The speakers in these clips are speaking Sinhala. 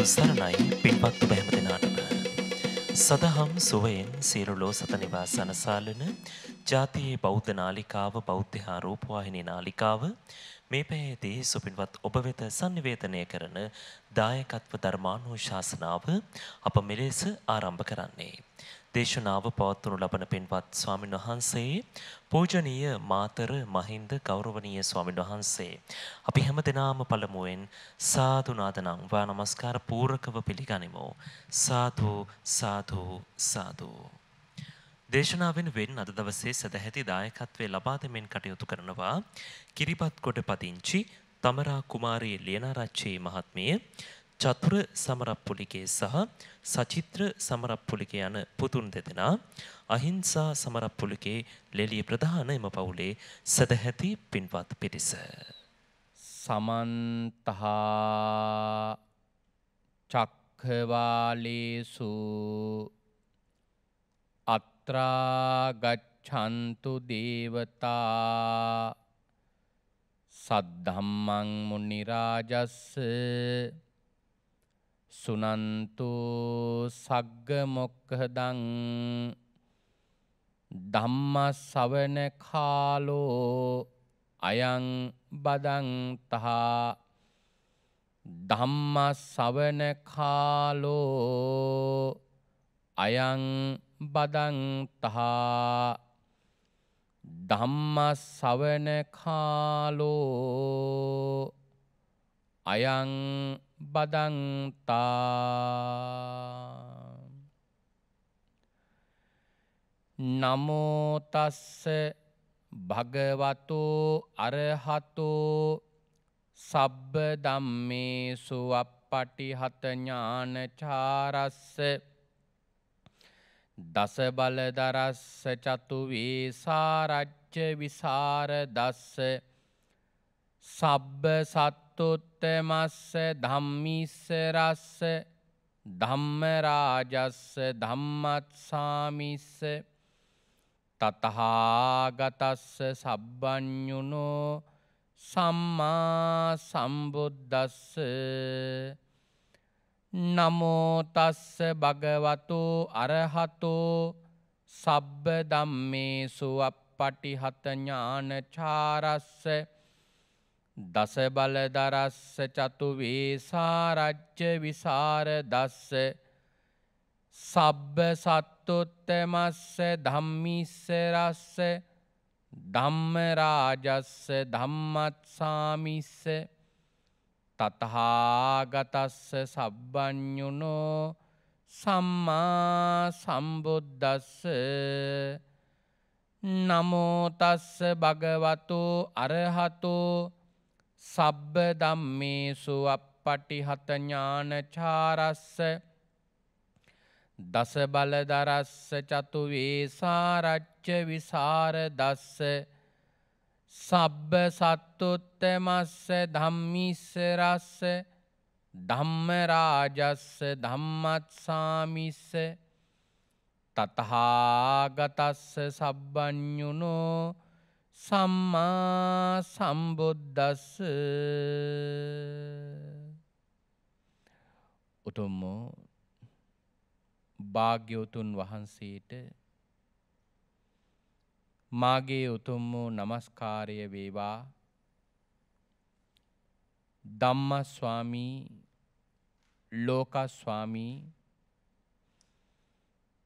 තෙරුවන් සරණයි පින්පත්තු බැහැම දෙනාටම. සදහම් සුවයෙන් සියලු ලෝ සතනිවා සනසාලන ජාතියේ බෞද්ධ නාලිකාව බෞද්ධ හා රූපවාහිනී නාලිකාව මේ පැයේදී සුපින්වත් ඔබ වෙත sannivedanaya කරන දායකත්ව ධර්මානුශාසනාව අප මෙලෙස ආරම්භ කරන්නේ. දේශනාව පවත්වනු ලබන පින්වත් ස්වාමින් වහන්සේ පූජනීය මාතර මහින්ද ගෞරවනීය ස්වාමින් වහන්සේ අපි හැම දිනාම පළමුවෙන් සාදු නාදනම් වා නමස්කාර පූර්කව පිළිගනිමු සාදු සාදු සාදු දේශනාවෙන් වෙන් අද දවසේ සදැහැති දායකත්වයේ ලබා දෙමින් කටයුතු කරනවා කිරිපත් කොට පදිංචි තමරා කුමාරී ලියනාරච්චි මහත්මිය චතුර සමරප්පුලිගේ සහ සචිත්‍ර සමරප්පුලිගේ යන පුතුන් දෙදෙනා අහිංසා සමරප්පුලිගේ ලෙලිය ප්‍රධාන එම පවුලේ සදැහැති පින්වත් පිරිස. සමන්තහා චක්හවාලේසු අත්‍රාගච්ඡන්තු දේවතා සද්ධම්මං මුනිරාජස්ස සුනන්තු සග්ග මොක්ඛදං ධම්මස්සවන කාලෝ අයං බදන්තහා ධම්මස්සවන කාලෝ අයං බදන්තහා ධම්මස්සවන කාලෝ අයං බදන්තා නමෝතස්ස භගවතු අරහතු සබ්බ දම්මේසු අපපටිහත ඥානචාරස්ස දස බලදරස්ස චතුවේ සාරච්්‍ය විසාර දස්ස සබ්බ සත් අත්තුත්තමස්ස ධම්මිස්ස රස්ස ධම්ම රාජස්ස ධම්මත්සාමිස්ස තතහාගතස්ස සබ්බඤුනෝ සම්මා සම්බුද්දස්ස නමෝ තස්ස භගවතු අරහතෝ සබ්බ ධම්මේසු අප්පටිහත ඥානචාරස්ස දස බලදරස්ස චතු වේසාරච්ච විසාර දස්ස සබ්බ සත්තොත්තමස්ස ධම්මිස්ස රස්ස ධම්ම රාජස්ස ධම්මත්සාමිස්ස තතහාගතස්ස සබ්බඤුනෝ සම්මා සම්බුද්දස්ස නමෝ තස්ස භගවතෝ අරහතෝ සබ්බ ධම්මේසු අප්පටිහත ඥානචාරස්ස දස බලදරස්ස චතු වේසාරච්ච විසර දස්ස සබ්බ සත්තුත්තමස්ස ධම්මිස්ස රස්ස ධම්ම රාජස්ස ධම්මත්සාමිස්ස තතහාගතස්ස සබ්බඤුනෝ සම්මා සම්බුද්දස්ස උතුම්මෝ භාග්‍යවතුන් වහන්සේට මාගේ උතුම් වූ නමස්කාරය වේවා ධම්මස්වාමී ලෝකස්වාමී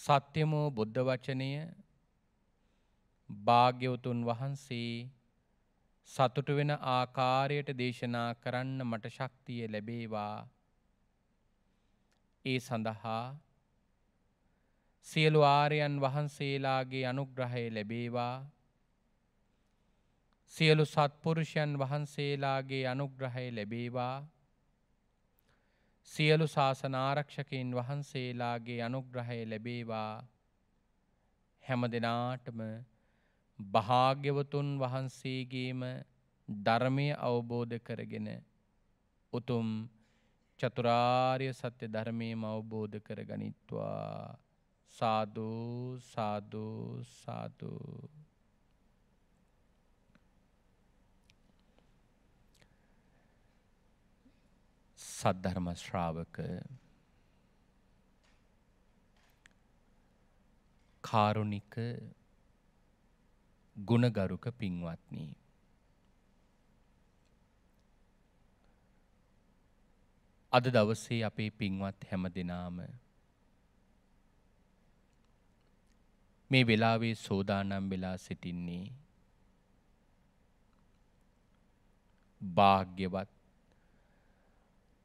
සත්‍යම බුද්ධ වචනය භාග්‍යවතුන් වහන්සේ සතුටු වෙන ආකාරයට දේශනා කරන්න මට ශක්තිය ලැබේවා. ඒ සඳහා සියලු ආරයන් වහන්සේලාගේ අනුග්‍රහය ලැබේවා. සියලු සත්පුරුෂයන් වහන්සේලාගේ අනුග්‍රහය ලැබේවා. සියලු ශාසනාරක්ෂකයින් වහන්සේලාගේ අනුග්‍රහය ලැබේවා හැම දෙනාටම භාග්‍යවතුන් වහන්සේගේම ධර්මය අවබෝධ කරගෙන උතුම් චතුරාර්ය සත්‍ය ධර්මයම අවබෝධ කර ගනිත්වා සාධූ සාධූ සාධූ සද්ධර්ම ශ්‍රාවක කාරුණික ගුණගරුක පින්වත්නි අද දවසේ අපේ පින්වත් හැම දෙනාම මේ වෙලාවේ සෝදානම් වෙලා සිටින්නේ භාග්‍යවත්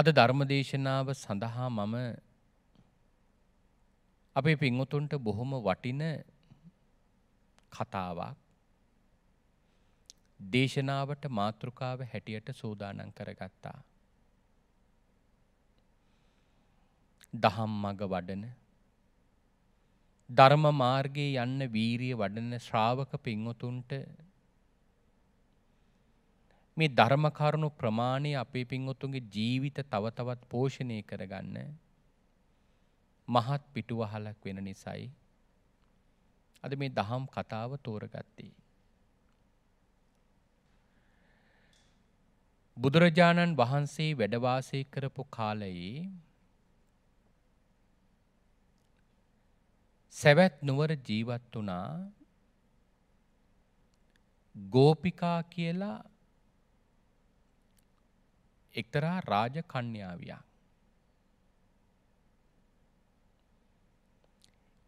අද ධර්මදේශනාව සඳහා මම අපේ පින්වතුන්ට බොහොම වටින කතාවක් දේශනාවට මාතෘකාව හැටියට සූදානම් කරගත්තා. දහම් මග වඩන ධර්ම මාර්ගයේ යන්න වීරිය වඩන ශ්‍රාවක පින්වතුන්ට මේ ධර්ම කරුණු ප්‍රමාණය අපේ පින්වත්තුන්ගේ ජීවිත තව තවත් පෝෂණය කරගන්න මහත් පිටුවහලක් වෙන නිසයි අද මේ දහම් කතාව තෝරගත්තේ. බුදුරජාණන් වහන්සේ වැඩවාසය කරපු කාලයේ සැවැත් නුවර ජීවත් වුණා ගෝපිකා කියලා එක්තරා රාජ කන්‍යාවියක්.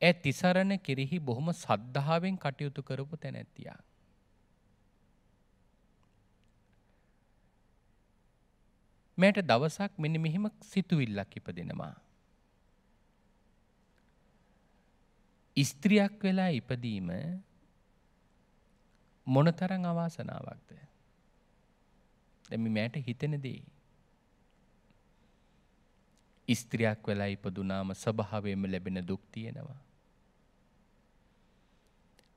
ඇ තිසරණ කෙරෙහි බොහොම සද්ධාවෙන් කටයුතු කරපු තැනැත්තියා. මෑට දවසක් මෙනි මෙහෙම සිතුවිල්ලක් ඉපදෙනවා. ස්ත්‍රියක් වෙලා ඉපදීම මොනතරං අවාසනාවක්ද. දැමි මෑට හිතෙන දේ. ස්ත්‍රියක් වෙලා ඉපදුනාම ස්වභාවයෙන්ම ලැබෙන දුක් තියෙනවා.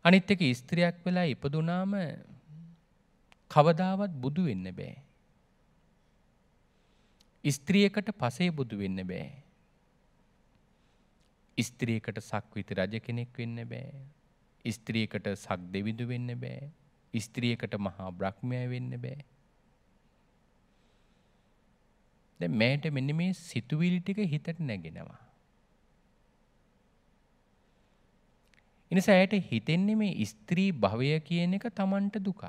අනිත් එක ස්ත්‍රියක් වෙලා ඉපදුනාම කවදාවත් බුදු වෙන්න බෑ. ස්ත්‍රියකට පසේ බුදු වෙන්න බෑ. ස්ත්‍රියකට සක්විත රජ කෙනෙක් වෙන්න බෑ. ස්ත්‍රියකට සක් දෙවිදු වෙන්න බෑ. ස්ත්‍රියකට මහා බ්‍රහ්මය වෙන්න බෑ. දැන් මෑට මෙන්න මේ සිතුවිලි ටික හිතට නැගෙනවා. ඉනිසා ඇයට හිතෙන්නේ මේ ස්ත්‍රී භවය කියන එක Tamanට දුක.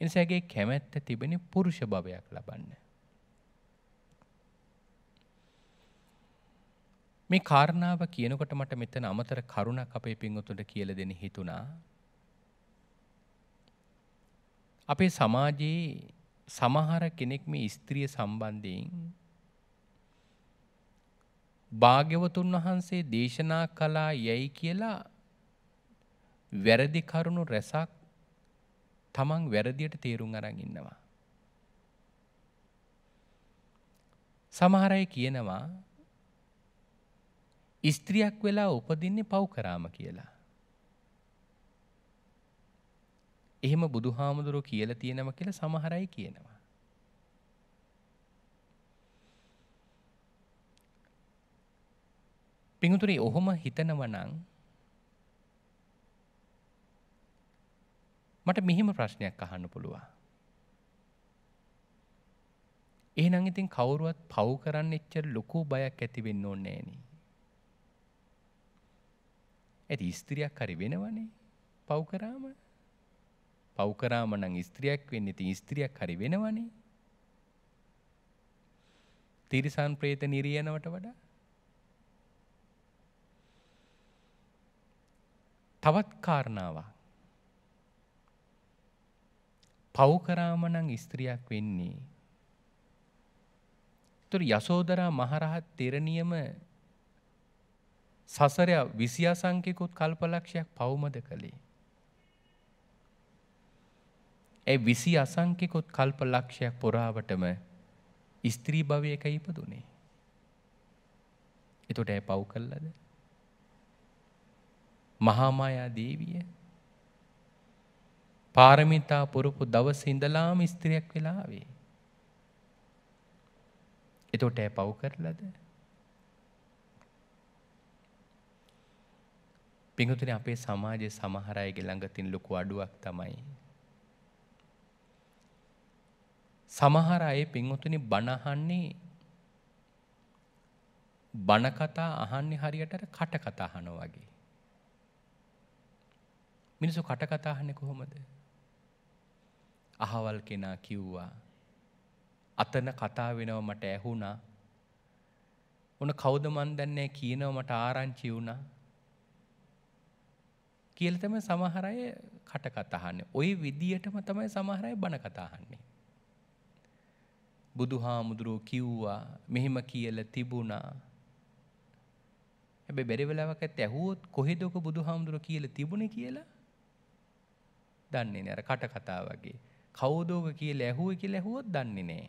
ඉනිසාගේ කැමැත්ත තිබෙන පුරුෂ භවයක් ලබන්න. මේ කාරණාව කියනකොට මට මෙතන අමතර කරුණක් අපේ පින්වතුන්ට කියලා දෙන්න හිතුණා. අපේ සමාජයේ සමහර කෙනෙක් මේ ස්ත්‍රිය සම්බන්ධයෙන් භාග්‍යවතුන් වහන්සේ දේශනා කළා යැයි කියලා වැරදි කරුණු රැසක් තමන් වැරදියට තේරුම් අරන් ඉන්නවා. සමහර අය කියනවා ස්ත්‍රියක් වෙලා උපදින්නේ පව් කරාම කියලා. එහෙම බුදුහාමුදුරුව කියලා තියෙනවා කියලා සමහර අය කියනවා. පිඟුතුරි ඔහොම හිතනවා නම් මට මෙහෙම ප්‍රශ්නයක් අහන්න පුළුවන්. එහෙනම් ඉතින් කවුරුවත් පව් කරන්න එච්චර ලොකු බයක් ඇති වෙන්න ඕනේ නෑනේ. ඇති ස්ත්‍රියක් හරි වෙනවනේ පව් කරාම. පව් කරාම නම් ස්ත්‍රියක් වෙන්න ඉතින් ස්ත්‍රියක් හරි වෙනවනේ. තිරිසන් ප්‍රේත නිරියනවට වඩා තවත් කාරණාවක් පව් කරාම නම් ස්ත්‍රියක් වෙන්නේ තුර යසෝදරා මහරහත් තෙරණියම සසරය විසියාසංකයකුත් කල්පලක්ෂයක් පවුමද කළේ. ඒ විසි අසංකිකුත් කල්ප ලක්ෂයක් පුරාවටම ස්ත්‍රී භවයක ඉපදුනේ. එතොට ඇ පව් කල්ලද. මහාමායා දේවිය පාරමිතා පුරුපු දවස ඉඳලාම ස්ත්‍රියක් වෙලාවේ. එතොට ඇ පව් කරලද. පිඟතුන අපේ සමාජය සමහරයගේ ළඟතින් ලොකු අඩුවක් තමයි සමහර අය පින්වතුනි බණහන්නේ බණ කතා අහන්නේ හරියට අර කට කතා අහනවා වගේ. මිනිස්සු කට කතා අහන්නේ කොහොමද? අහවල් කෙනා කිව්වා. අතන කතා වෙනව මට ඇහුණා. උන කවුද මන් දන්නේ කියනව මට ආරංචි වුණා. කියලා තමයි සමහර අය කට කතා අහන්නේ. ওই විදියටම තමයි සමහර අය බණ කතා අහන්නේ. බුදුහාමුදුරුවෝ කිව්වා මෙහෙම කියලා තිබුණා. හැබැයි බැරි වෙලාවක ඇහුවොත් කොහෙද ඔක බුදුහාමුදුරුවෝ කියලා තිබුණේ කියලා? දන්නේ නෑ අර කට කතා වගේ. කවුද ඔක කියලා ඇහුවේ කියලා ඇහුවොත් දන්නේ නෑ.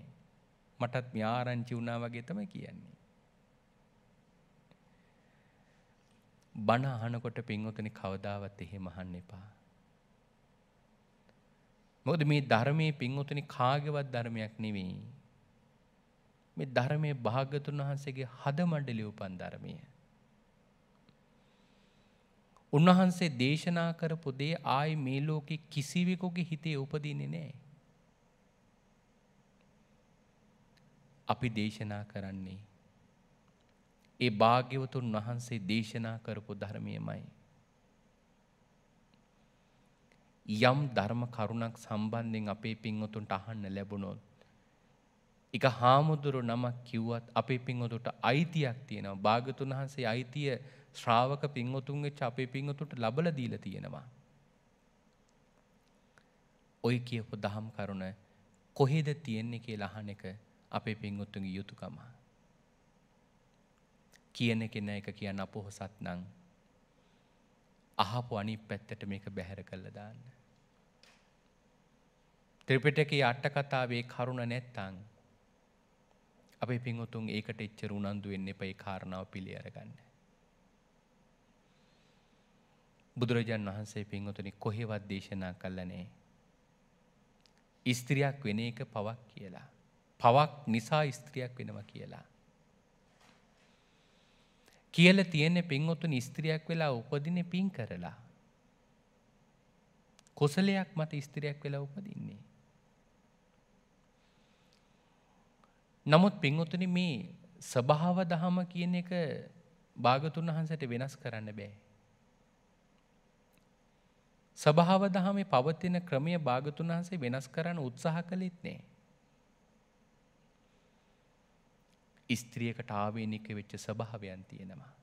මටත් මේ ආරංචි වුණා වගේ තමයි කියන්නේ. බණ අහනකොට පින්වතුනි කවදාවත් එහෙම අහන්න එපා. මොකද මේ ධර්මයේ පින්වතුනි කාගේවත් ධර්මයක් නෙවෙයි. මේ ධර්මය භාගතුන් වහන්සේගේ හදමඩලි උපන් ධර්මය. උන්වහන්සේ දේශනා කරපු දේ ආයි මේ ලෝකෙ කිසිවෙකුගේ හිතේ උපදින්නේ නෑ. අපි දේශනා කරන්නේ. ඒ භාග්‍යවතුන් වහන්සේ දේශනා කරපු ධර්මයමයි. යම් ධර්ම කරුණක් සම්බන්ධයෙන් අපේ පින්වතුන්ට අහන්න ලැබුණොත් එක හාමුදුරු නමක් කිව්වත් අපේ පින්වතුට අයිතියක් තියෙනවා භාගතුන් වහන්සේ අයිතිය ශ්‍රාවක පින්වතුන් වෙච්ච අපේ පින්වතුට ලබලා දීලා තියෙනවා. ඔය කියපු දහම් කරුණ කොහෙද තියෙන්නේ කියලා අහන එක අපේ පින්වතුන්ගේ යුතුයකම. කියන කෙන එක කියන අපොහසත් නම් අහපු අනිත් පැත්තට මේක බැහැර කළා දාන්න. ත්‍රිපිටකයේ අට කතාවේ කරුණ නැත්තම් අපේ පින්වතුන් ඒකට එච්චර උනන්දු වෙන්න එපා ඒ කාරණාව පිළි අරගන්න. බුදුරජාන් වහන්සේ පින්වතුනි කොහෙවත් දේශනා කළා නෑ. ස්ත්‍රියක් වෙන එක පවක් කියලා. පවක් නිසා ස්ත්‍රියක් වෙනවා කියලා. කියල තියෙන්නේ පින්වතුන් ස්ත්‍රියක් වෙලා උපදින පින් කරලා. කුසලයක් මත ස්ත්‍රියක් වෙලා උපදින්නේ. නමුත් පින්වතුනි මේ ස්වභාව දහම කියන එක භාගතුන් වහන්සට වෙනස් කරන්න බෑ. සභාව දහමේ පවතින ක්‍රමය භාගතුන් වහන්සේ වෙනස් කරන්න උත්සාහ කළෙත් නෑ. ස්ත්‍රියකට ආවේනික වෙච්ච ස්වභාවයන් තියෙනවා.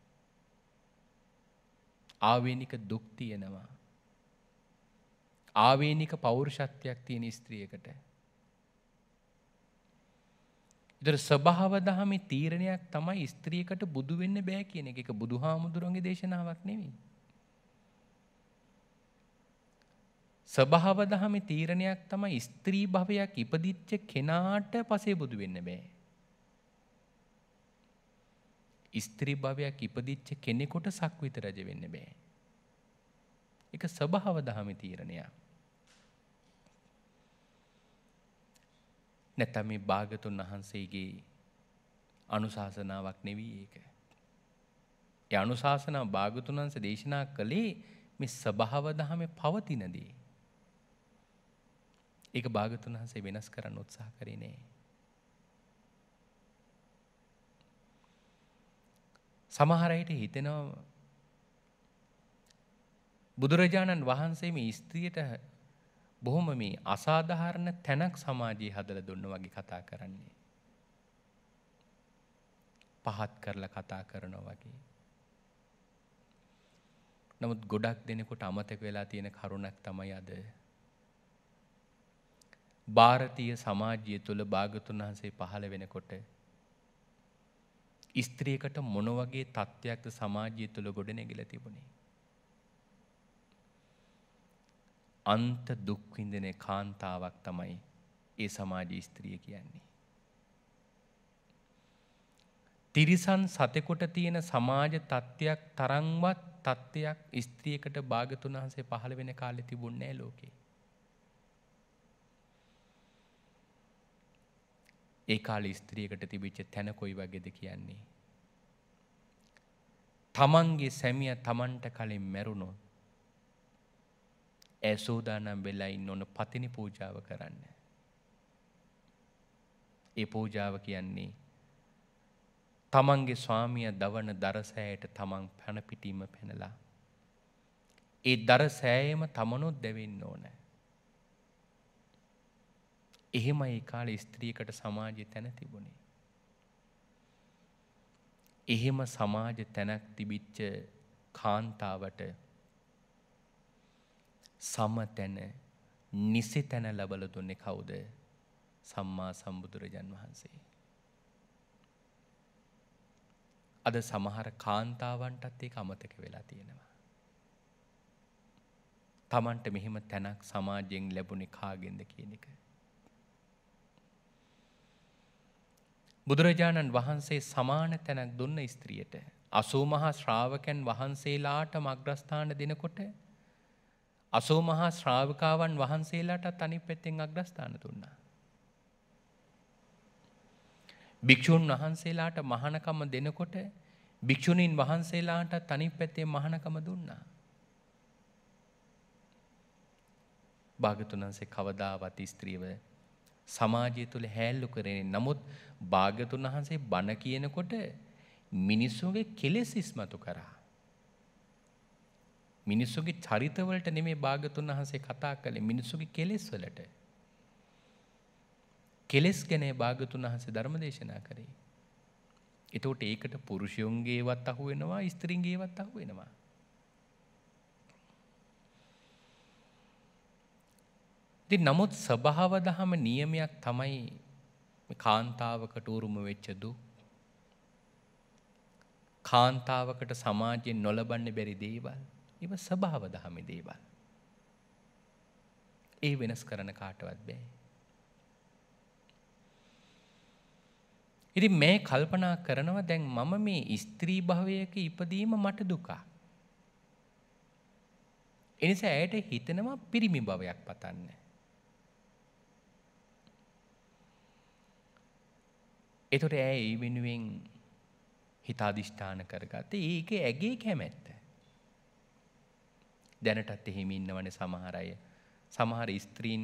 ආවේනික දුක් තියෙනවා. ආවේනික පෞරුෂත්වයක් තියෙන ස්ත්‍රියකට එතකොට ස්වභාව දහමේ තීරණයක් තමයි ස්ත්‍රියකට බුදු වෙන්න බෑ කියන එක. ඒක බුදුහාමුදුරන්ගේ දේශනාවක් නෙවෙයි. ස්වභාව දහමේ තීරණයක් තමයි ස්ත්‍රී භවයක් ඉපදිච්ච කෙනාට පසේ බුදු වෙන්න බෑ. ස්ත්‍රී භවයක් ඉපදිච්ච කෙනෙකුට සක්විත රජ වෙන්න බෑ. ඒක ස්වභාව දහමේ තීරණයක්. නැත්තම් මේ භාගතුන් වහන්සේගේ අනුශාසනාවක් නෙවී ඒක. ඒ අනුශාසනාව භාගතුන් වහන්සේ දේශනා කළේ මේ ස්වභාව දහමේ පවතින දේ. ඒක භාගතුන් වහන්සේ වෙනස් කරන්න උත්සාහ කරේ නෑ. සමහර අයට හිතෙනවා බුදුරජාණන් වහන්සේ මේ ස්ත්‍රියට බොහොම මේ අසාධාරණ තැනක් සමාජයේ හදලා දුන්න වගේ කතා කරන්නේ. පහත් කරලා කතා කරනවා වගේ. නමුත් ගොඩක් දෙනෙකුට අමතක වෙලා තියෙන කරුණක් තමයි අද ಭಾರತೀಯ සමාජය තුළ භාගතුන් වහන්සේ පහළ වෙනකොට ස්ත්‍රියකට මොන වගේ තත්ත්වයක්ද සමාජය තුළ ගොඩනැගිලා තිබුණේ අන්ත දුක්විඳන කාන්තාවක් තමයි ඒ සමාජී ස්ත්‍රිය කියන්නේ. තිරිසන් සතෙකොට තියෙන සමාජ තත්ත්වයක් තරංවත් තත්ත්වයක් ස්ත්‍රියකට භාගතුන් වහන්සේ පහළ වෙන කාලෙ තිබුන්නේ ලෝකේ. ඒ කාලෙ ස්ත්‍රියකට තිබිච්ච තැන කොයි වගේද කියන්නේ. තමන්ගේ සැමිය තමන්ට කලින් මැරුණොත් ඇ සෝදානම් වෙලා ඉන්න ඕන පතිනි පූජාව කරන්න. ඒ පූජාව කියන්නේ තමන්ගේ ස්වාමිය දවන දරසෑයට තමන් පැනපිටීම පැනලා. ඒ දරසෑයම තමනුත් දැවෙන්න ඕන. එහෙම ඒ කාල ස්ත්‍රීකට සමාජය තැන තිබුණේ. එහෙම සමාජ තැනක් තිබිච්ච කාන්තාවට සමතැන නිසි තැන ලබල දුන්නේ කවුද සම්මා සම්බුදුරජන් වහන්සේ. අද සමහර කාන්තාවන්ටත් ඒ අමතක වෙලා තියෙනවා. තමන්ට මෙහෙම තැනක් සමාජයෙන් ලැබුණි කාගෙන්ද කියන එක. බුදුරජාණන් වහන්සේ සමාන තැනක් දුන්න ස්ත්‍රියට අසූමහා ශ්‍රාවකැන් වහන්සේලාට මග්‍රස්ථාන දෙනකොට අසෝ මහා ශ්‍රාවකාවන් වහන්සේලාටත් අනි පැත්තෙන් අග්‍රස්ථාන දුන්නා. භික්‍ෂූන් වහන්සේලාට මහනකම දෙනකොට භික්‍ෂුණීන් වහන්සේලාට තනි පැත්තේ මහනකම දුන්නා. භාගතුනන්සේ කවදාවත් ස්ත්‍රීව සමාජය තුළ හැල්ලු කරෙන නමුත් භාගතුන් වහන්සේ බණ කියනකොට මිනිස්සුගේ කෙලෙස් ඉස්මතු කරා. මිනිස්සුගේ චරිතවලට නෙමේ භාගතුන් වහන්සේ කතා කළේ මිනිස්සුගේ කෙලෙස් වලට. කෙලෙස් ගැනේ භාගතුන් වහන්සේ ධර්ම දේශනා කරේ. එතෝට ඒකට පුරුෂයුන්ගේවත් අහු වෙනවා ස්ත්‍රින්ගේවත් අහු වෙනවා. ති නමුත් සභාව දහම නියමයක් තමයි කාන්තාවකට උරුම වෙච්චදු කාන්තාවකට සමාජයෙන් නොලබන්න බැරි දේවල් ඒව ස්වභාව දහමේ දේවල්. ඒ වෙනස් කරන කාටවත් බෑ. ඉතින් මේ කල්පනා කරනවා දැන් මම මේ ස්ත්‍රී භවයක ඉපදීම මට දුකා. එනිසා ඇයට හිතනවා පිරිමි භවයක් පතන්න. එතොට ඇය ඒ වෙනුවෙන් හිතාධිෂ්ඨාන කරගත්ත ඒක ඇගේ කැමැත්ත. දැනටත් එහෙම ඉන්නවනේ සමහර අය. සමහර ස්ත්‍රීන්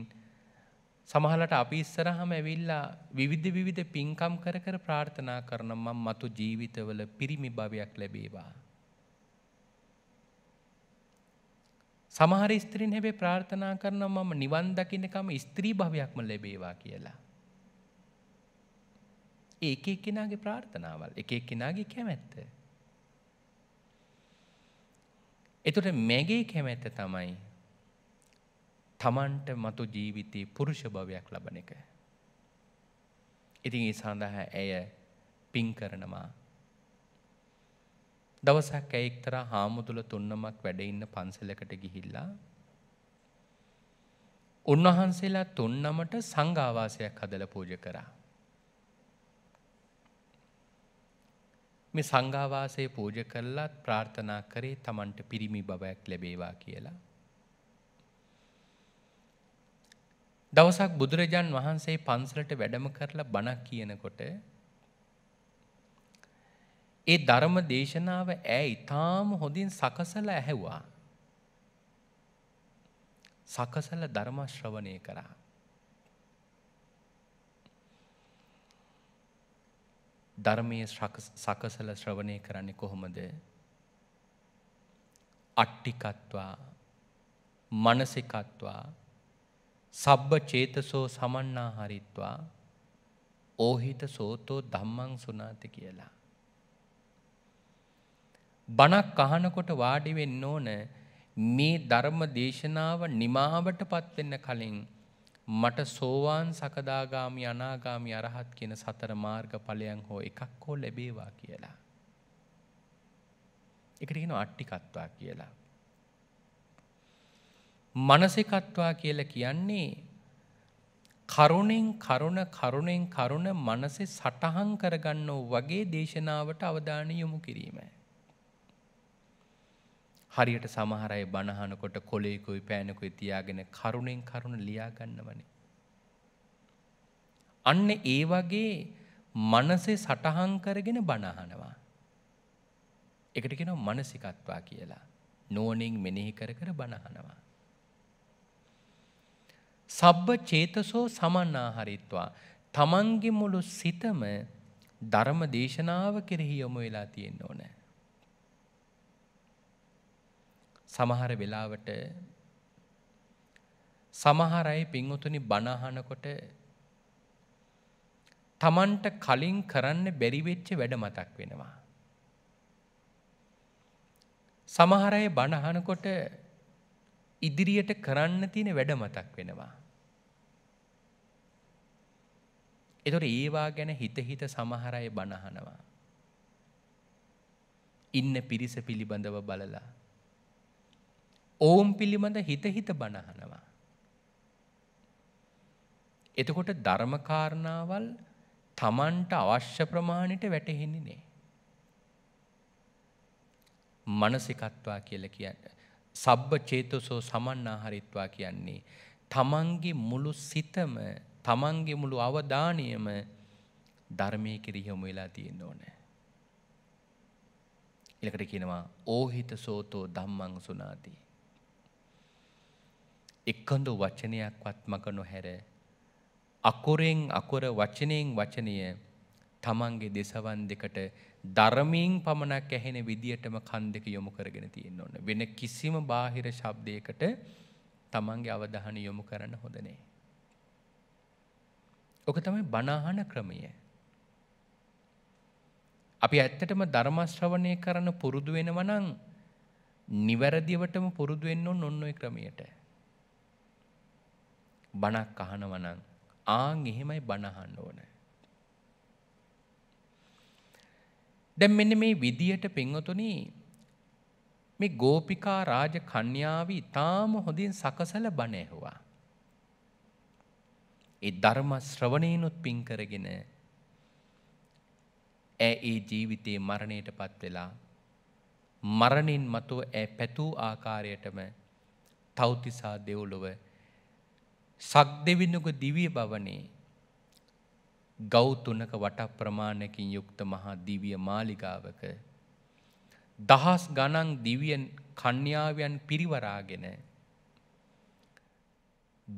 සමහරට අපි ඉස්සරහම ඇවිල්ලා විවිධ විවිධ පින්කම් කර කර ප්‍රාර්ථනා කරන මම මතු ජීවිතවල පිරිමි භවයක් ලැබේවා. සමහර ස්ත්‍රීන් හැබැයි ප්‍රාර්ථනා කරනවා මම නිවන් දකින්නකම ස්ත්‍රී භවයක්ම ලැබේවා කියලා. ඒක එක්කෙනාගේ ප්‍රාර්ථනාවල් එක එක්කෙනාගේ කැමැත්ත. එතුට මැගේ කැමැත්ත තමයි තමන්ට මතු ජීවිතයේ පුරුෂ භවයක් ලබන එක. ඉතින් ඒ සඳහා ඇය පින් කරනවා. දවසක් ඇය එක්තරා හාමුදුර තුන්නමක් වැඩ ඉන්න පන්සලකට ගිහිල්ලා උන්වහන්සේලා තුන්නමට සංඝාවාසයක් හදලා පූජා කරා. මේ සංඝාවාසය පූජ කරලත් ප්‍රාර්ථනා කරේ තමන්ට පිරිමි බවයක් ලැබේවා කියලා. දවසක් බුදුරජාන් වහන්සේ පන්සලට වැඩම කරලා බණක් කියනකොට ඒ ධර්ම දේශනාව ඇ ඉතාම හොඳින් සකසල ඇහැවා. සකසල ධර්මශ්‍රවණය කරා. ධර්මයේ සකසල ශ්‍රවණය කරන්නේ කොහොමද? අට්ටිකත්වා මනසිකත්වා සබ්බ චේතසෝ සමන්නා හරිත්වා ඕහිත සෝතෝ ධම්මං සුනාති කියලා. බණක් අහනකොට වාඩි වෙන්න ඕන මේ ධර්ම දේශනාව නිමාවට පත්වෙන්න කලින් මට සෝවාන් සකදාගාමි අනාගාමි අරහත් කියන සතර මාර්ග පලයන් හෝ එකක් හෝ ලැබේවා කියලා. එකටගෙන අට්ටිකත්වා කියලා. මනසෙකත්වා කියල කියන්නේ කරුණෙන් කරුණ කරුණෙන් කරුණ මනසෙ සටහන් කරගන්න වගේ දේශනාවට අවධානය යොමු කිරීමයි. හරියට සමහර අය බනහනකොට කොලේකුයි පෑනකුයි තියාගෙන කරුණෙන් කරුණ ලියා ගන්නවනේ. අන්න ඒ වගේ මනසේ සටහන් කරගෙන බනහනවා. එකට කියනවා මනසිකත්වා කියලා. නෝනින් මෙනෙහි කර කර බනහනවා. සබ්බ චේතසෝ සමන්නාහරිත්වා තමන්ගේ මුළු සිතම ධර්ම දේශනාව කෙරෙහි යොමු වෙලා තියෙන්න ඕනෑ. සමහර වෙලාවට සමහර අය පින්වතුනි බනහනකොට තමන්ට කලින් කරන්න බැරි වෙච්ච වැඩ මතක් වෙනවා. සමහර අය බනහනකොට ඉදිරියට කරන්න තියෙන වැඩ මතක් වෙනවා. එතකොට ඒවා ගැන හිත හිත සමහර අය බනහනවා. ඉන්න පිරිස පිළිබඳව බලලා ඔවුන් පිළිබඳ හිත හිත බණහනවා. එතකොට ධර්මකාරණාවල් තමන්ට අවශ්‍ය ප්‍රමාණයට වැටහෙන්නේ නෑ. මනසිකත්වා කියල කියන්න. සබ්බ චේතසෝ සමන්නාහරිත්වා කියන්නේ. තමන්ගේ මුළු සිතම තමන්ගේ මුළු අවධානයම ධර්මය කිරිහොම වෙලා තියෙන්න ඕනෑ. එලකට කියනවා ඕහිත සෝතෝ ධම්මං සුනාතිී. එකඳු වචනයක්වත් මක නොහැර අකුරෙන් අකුර වචනයෙන් වචනය තමන්ගේ දෙසවන් දෙකට ධර්මයෙන් පමණක් ඇහෙන විදියටම කන් දෙක යොමු කරගෙන තියෙන්න ඕන. වෙන කිසිම බාහිර ශබ්දයකට තමන්ගේ අවධානය යොමු කරන්න හොඳ නෑ. ඔක තමයි බණහන ක්‍රමය. අපි ඇත්තටම ධර්ම ශ්‍රවණය කරන පුරුදු වෙනවා නම් නිවැරදිවටම පුරුදු වෙන්න ඕන ඔන්න ඔය ක්‍රමයට. බණක් අහනවා නම් ආන් එහෙමයි බණ අහන්න ඕනේ. දැන් මෙන්න මේ විදියට පින්වතුනි මේ ගෝපිකා රාජ කන්‍යාව ඉතාම හොඳින් සකසල බණ ඇහුවා. ඒ ධර්ම ශ්‍රවණේනොත් පින් කරගෙන ඈ ඒ ජීවිතේ මරණයටපත් වෙලා මරණින් මතු ඈ පැතූ ආකාරයටම තෞතිසා දෙව්ලොව සක් දෙවිඳුක දිවිය බවනේ ගෞතුනක වට ප්‍රමාණකින් යුක්ත මහා දිවිය මාලිගාවක දහස් ගණන් දිවියන් කන්‍යාවයන් පිරිවරාගෙන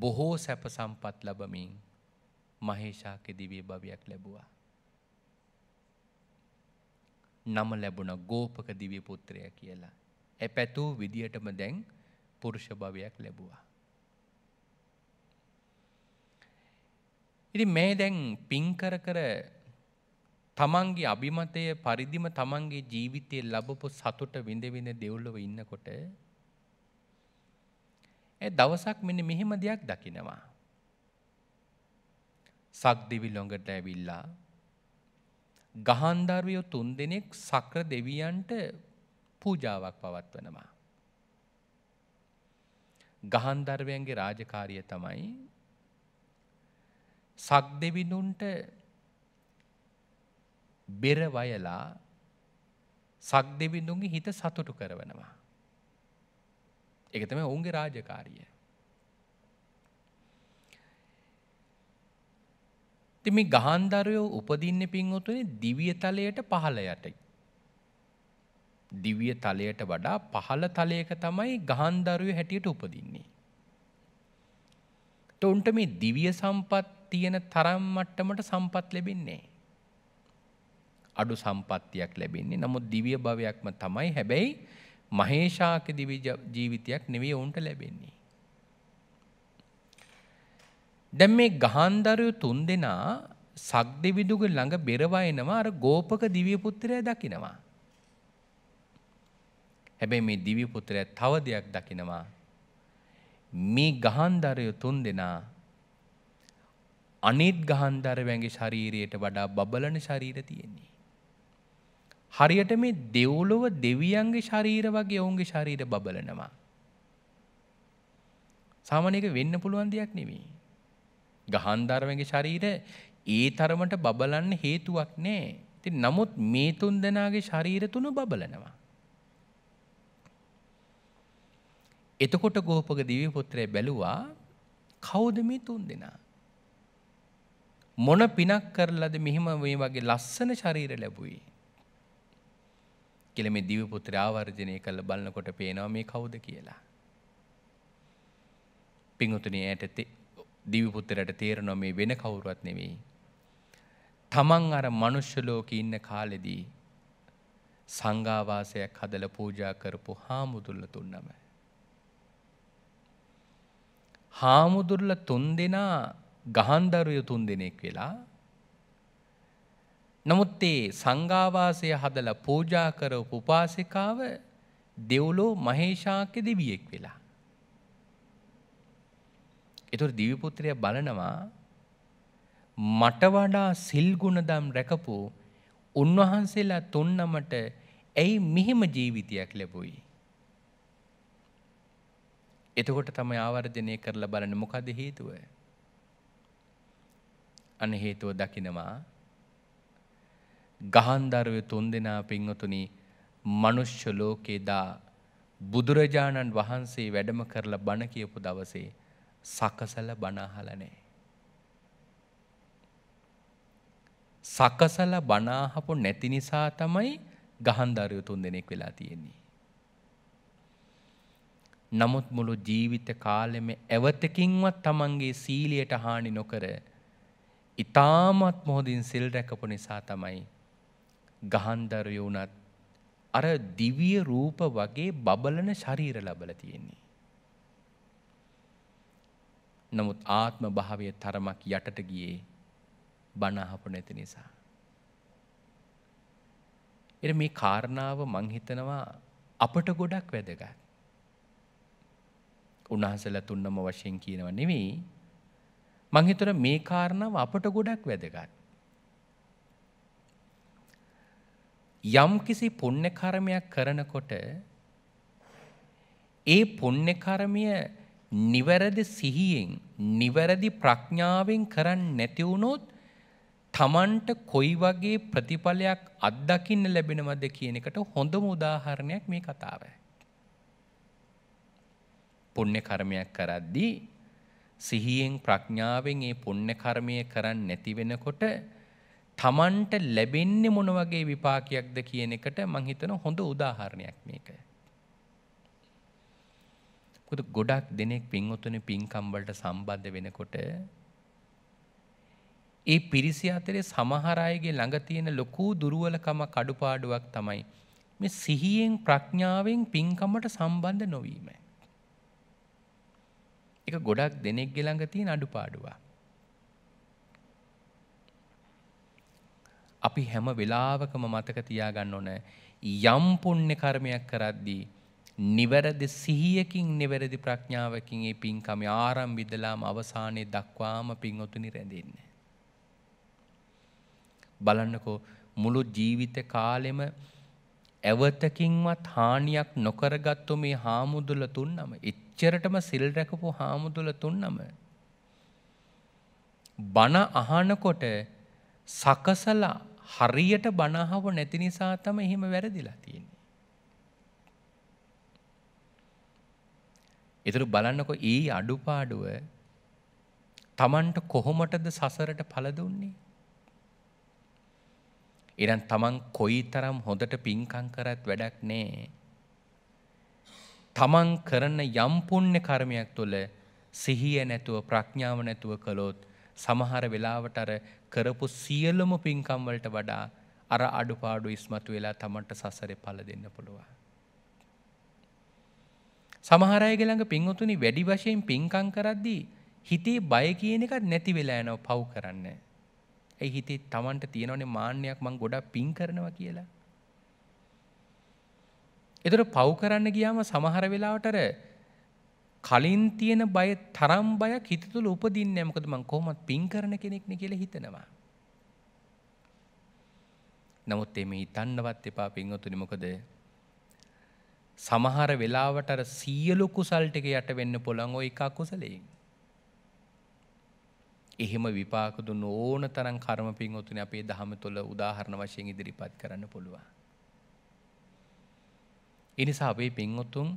බොහෝ සැප සම්පත් ලබමින් මහේෂාක දිවිය භවයක් ලැබුවා. නම ලැබුණ ගෝපක දිවිය පුත්‍රය කියලා. ඇ පැතූ විදියටම දැන් පුරුෂ භවයක් ලැබුවා. ඉතින් මේ දැන් පින් කර කර තමන්ගේ අභිමතය පරිදිම තමන්ගේ ජීවිතයේ ලැබපු සතුට විඳ විඳ දෙව්ලොව ඉන්නකොට ඒ දවසක් මෙන්න මෙහෙම දෙයක් දකිනවා. සක්දෙවි ළඟට ඇවිල්ලා ගහන්දර්වයෝ තුන් දෙනෙක් සක්‍ර දෙවියන්ට පූජාවක් පවත්වනවා. ගහන්දර්වයන්ගේ රාජකාරිය තමයි සක් දෙවිඳුන්ට බෙරවයලා සක් දෙවිඳුන්ගේ හිත සතුටු කරවනවා. එක තමයි ඔවුන්ගේ රාජකාරිය. ඉතින් මේ ගහන්දරයෝ උපදින්නේ පින්වතුනි දිව්‍ය තලයට පහළ යටයි. දිව්‍ය තලයට වඩා පහළ තලයක තමයි ගහන්දරයෝ හැටියට උපදින්නේ. උන්ට මේ දිව්‍ය සම්පත් තියෙන තරම් මට්ටමට සම්පත් ලැබෙන්නේ අඩු සම්පත්තියක් ලැබෙන්නේ නමුත් දිවිය භවයක්ම තමයි හැබැයි මහේෂාක දිවි ජීවිතයක් නෙවෙයි ඔවුන්ට ලැබෙන්නේ. දැන් මේ ගහන්දරයෝ තුන්දෙනා සක්දෙවිඳුගේ ළඟ බෙරවයනවා අර ගෝපක දිව්‍ය පුත්‍රයා දකිනවා. හැබැයි මේ දිව්‍ය පුත්‍රයා තව දෙයක් දකිනවා. මේ ගහන්දරයෝ තුන්දෙනා අනිත් ගහන්දර වැගේ ශරීරයට වඩා බබලන ශරීර තියෙන්නේ. හරියට මේ දෙව්ලොව දෙවියන්ගේ ශරීර වගේ ඔවුන්ගේ ශරීර බබලනවා. සාමානයක වෙන්න පුළුවන් දෙයක් නෙමී. ගහන්ධර්මගේ ශරීර ඒ තරමට බබලන්න හේතුවක් නෑ. ති නමුත් මේ තුන් දෙනාගේ ශරීර තුන බබලනවා. එතකොට ගෝපක දිවි පුත්‍රය බැලුවා කෞද මේ තුන් දෙනා. මොන පිනක් කරලද මෙහිම මේ වගේ ලස්සන ශරීර ලැබුයි. කෙළ මේ දිවපුත්‍ර ආවර්ජනය කළ බලන්නකොට පේනවා මේ කවුද කියලා. පිංහතුනේ ඇයට දිවිපුත්තරට තේරනො මේ වෙන කවුරුවත් නෙවෙයි. තමන් අර මනුෂ්‍යලෝක ඉන්න කාලෙදී සංගාවාසයක් හදල පූජා කරපු හාමුදුල්ල තුන්නම. හාමුදුරල තුන් දෙනා ගහන්දරුය තුන් දෙනෙක් වෙලා නමුත් ඒ සංඝාවාසය හදලා පූජා කරපු උපාසිකාව දෙව්ලෝ මහේෂාක්‍ය දෙවියෙක් වෙලා. ඒතර දිව්‍ය පුත්‍රයා බලනවා මට වඩා සිල් ගුණදම් රැකපු උන්වහන්සේලා තුන්නමට ඇයි මෙහෙම ජීවිතයක් ලැබුයි. එතකොට තමයි ආවර්ජනය කරලා බලන්න මොකද හේතුව? අන හේතුව දකිනවා ගහන්දරව තුන් දෙනා පින්වතුනි මනුෂ්‍ය ලෝකේදා බුදුරජාණන් වහන්සේ වැඩම කරලා බණ කියපු දවසේ සකසල බණහල නෑ. සකසල බනාහපු නැති නිසා තමයි ගහන්දරයු තුන් දෙනෙක් වෙලා තියෙන්නේ. නමුත් මුළු ජීවිත කාලෙම ඇවතකින්වත් තමන්ගේ සීලියට හානි නොකර ඉතාමත් මොහොදින් සිල් රැකපු නිසා තමයි ගහන්දරය වුණත් අර දිවිය රූප වගේ බබලන ශරීර ලබල තියෙන්නේ. නමුත් ආත්ම භාවය තරමක් යටට ගියේ බණහපු නැති නිසා. එ මේ කාරණාව මංහිතනවා අපට ගොඩක් වැදගත්. උන්හසල තුන්නම වශයෙන් කියනව නෙවෙයි මංහිතර මේ කාරණාව අපට ගොඩක් වැදගත්. යම් කිසි පුණ්‍ය කර්මයක් කරනකොට ඒ පුණ්‍ය කර්මය නිවැරදි සිහියෙන් නිවැරදි ප්‍රඥාවෙන් කරන්නේ නැති වුණොත් තමන්ට කොයි වගේ ප්‍රතිඵලයක් අත්දකින්න ලැබෙනවද කියන එකට හොඳම උදාහරණයක් මේ කතාව. පුණ්‍ය කර්මයක් කරද්දී සිහියෙන් ප්‍රඥාවෙන් ඒ පුණ්‍ය කර්මය කරන්නේ නැති වෙනකොට තමන්ට ලැබෙන්නේ මොන වගේ විපාකයක්ද කියන එකට මං හිතන හොඳ උදාහරණයක් මේක. මොකද ගොඩක් දෙනෙක් පින්වතුනි පින්කම් වලට සම්බන්ධ වෙනකොට ඒ පිරිස අතරේ සමහර අයගේ ළඟ තියෙන ලොකු දුර්වලකම කඩුපාඩුවක් තමයි මේ සිහියෙන් ප්‍රඥාවෙන් පින්කමට සම්බන්ධ නොවීම. එක ගොඩක් දෙනෙක් ගෙළඟ තියෙන අඩුපාඩුවා. අපි හැම වෙලාවකම මතක තියාගන්න ඕන යම් පුණ්‍ය කර්මයක් කරද්දී නිවැරදි සිහියකින් නිවැරදි ප්‍රඥාවකින් ඒ පින්කම ආරම්භිදලාම අවසානයේ දක්වාම පින්ඔතුනි රැඳෙන්න. බලන්නකෝ මුළු ජීවිත කාලෙම ඇවතකින්වත් හානියක් නොකරගත්තු මේ හාමුදුල තුන්නම එච්චරටම සිල් රැකපු හාමුදුල තුන්නම. බණ අහනකොට සකසලා හරියට බණහව නැති නිසා තම එහෙම වැරදිලා තියෙන්නේ. ඉතුරු බලන්නකො ඊ අඩුපාඩුව තමන්ට කොහොමටද සසරට පලදුන්නේ. ඉරන් තමන් කොයි තරම් හොඳට පින්කං කරත් වැඩක් නෑ. තමන් කරන යම් පුණ්‍ය කර්මයක් තුළ සිහිය නැතුව ප්‍රඥාව නැතුව කළොත් සමහර වෙලාවට අර කරපු සියලුම පින්කම් වලට වඩා අර අඩුපාඩු ඉස්මතු වෙලා තමන්ට සසරේ පල දෙන්න පුළුවන්. සමහර අයගේ ළඟ පින්වතුනි වැඩි වශයෙන් පින්කම් කරද්දී හිතේ බය කියන එකක් නැති වෙලා යනවා පව් කරන්න. ඒ හිතේ තමන්ට තියෙනවනේ මාන්නයක් මං ගොඩක් පින් කරනවා කියලා. එතකොට පව් කරන්න ගියාම සමහර වෙලාවට අර කලින් තියෙන බය තරම් බයක් හිත තුළ උපදින්නේ නැහැ. මොකද මං කොහොමත් පින් කරන කෙනෙක් නේ කියලා හිතනවා. නමුත් මේ හිතන්නවත් එපා පින්වතුනි මොකද සමහර වෙලාවට අර සියලු කුසල් ටික යට වෙන්න පුළුවන් ওই එක කුසලයෙන්. එහෙම විපාක දුන්න ඕන තරම් කර්ම පින්වතුනි අපේ ධහම තුළ උදාහරණ වශයෙන් ඉදිරිපත් කරන්න පුළුවන්. එනිසා අපේ පින්වතුන්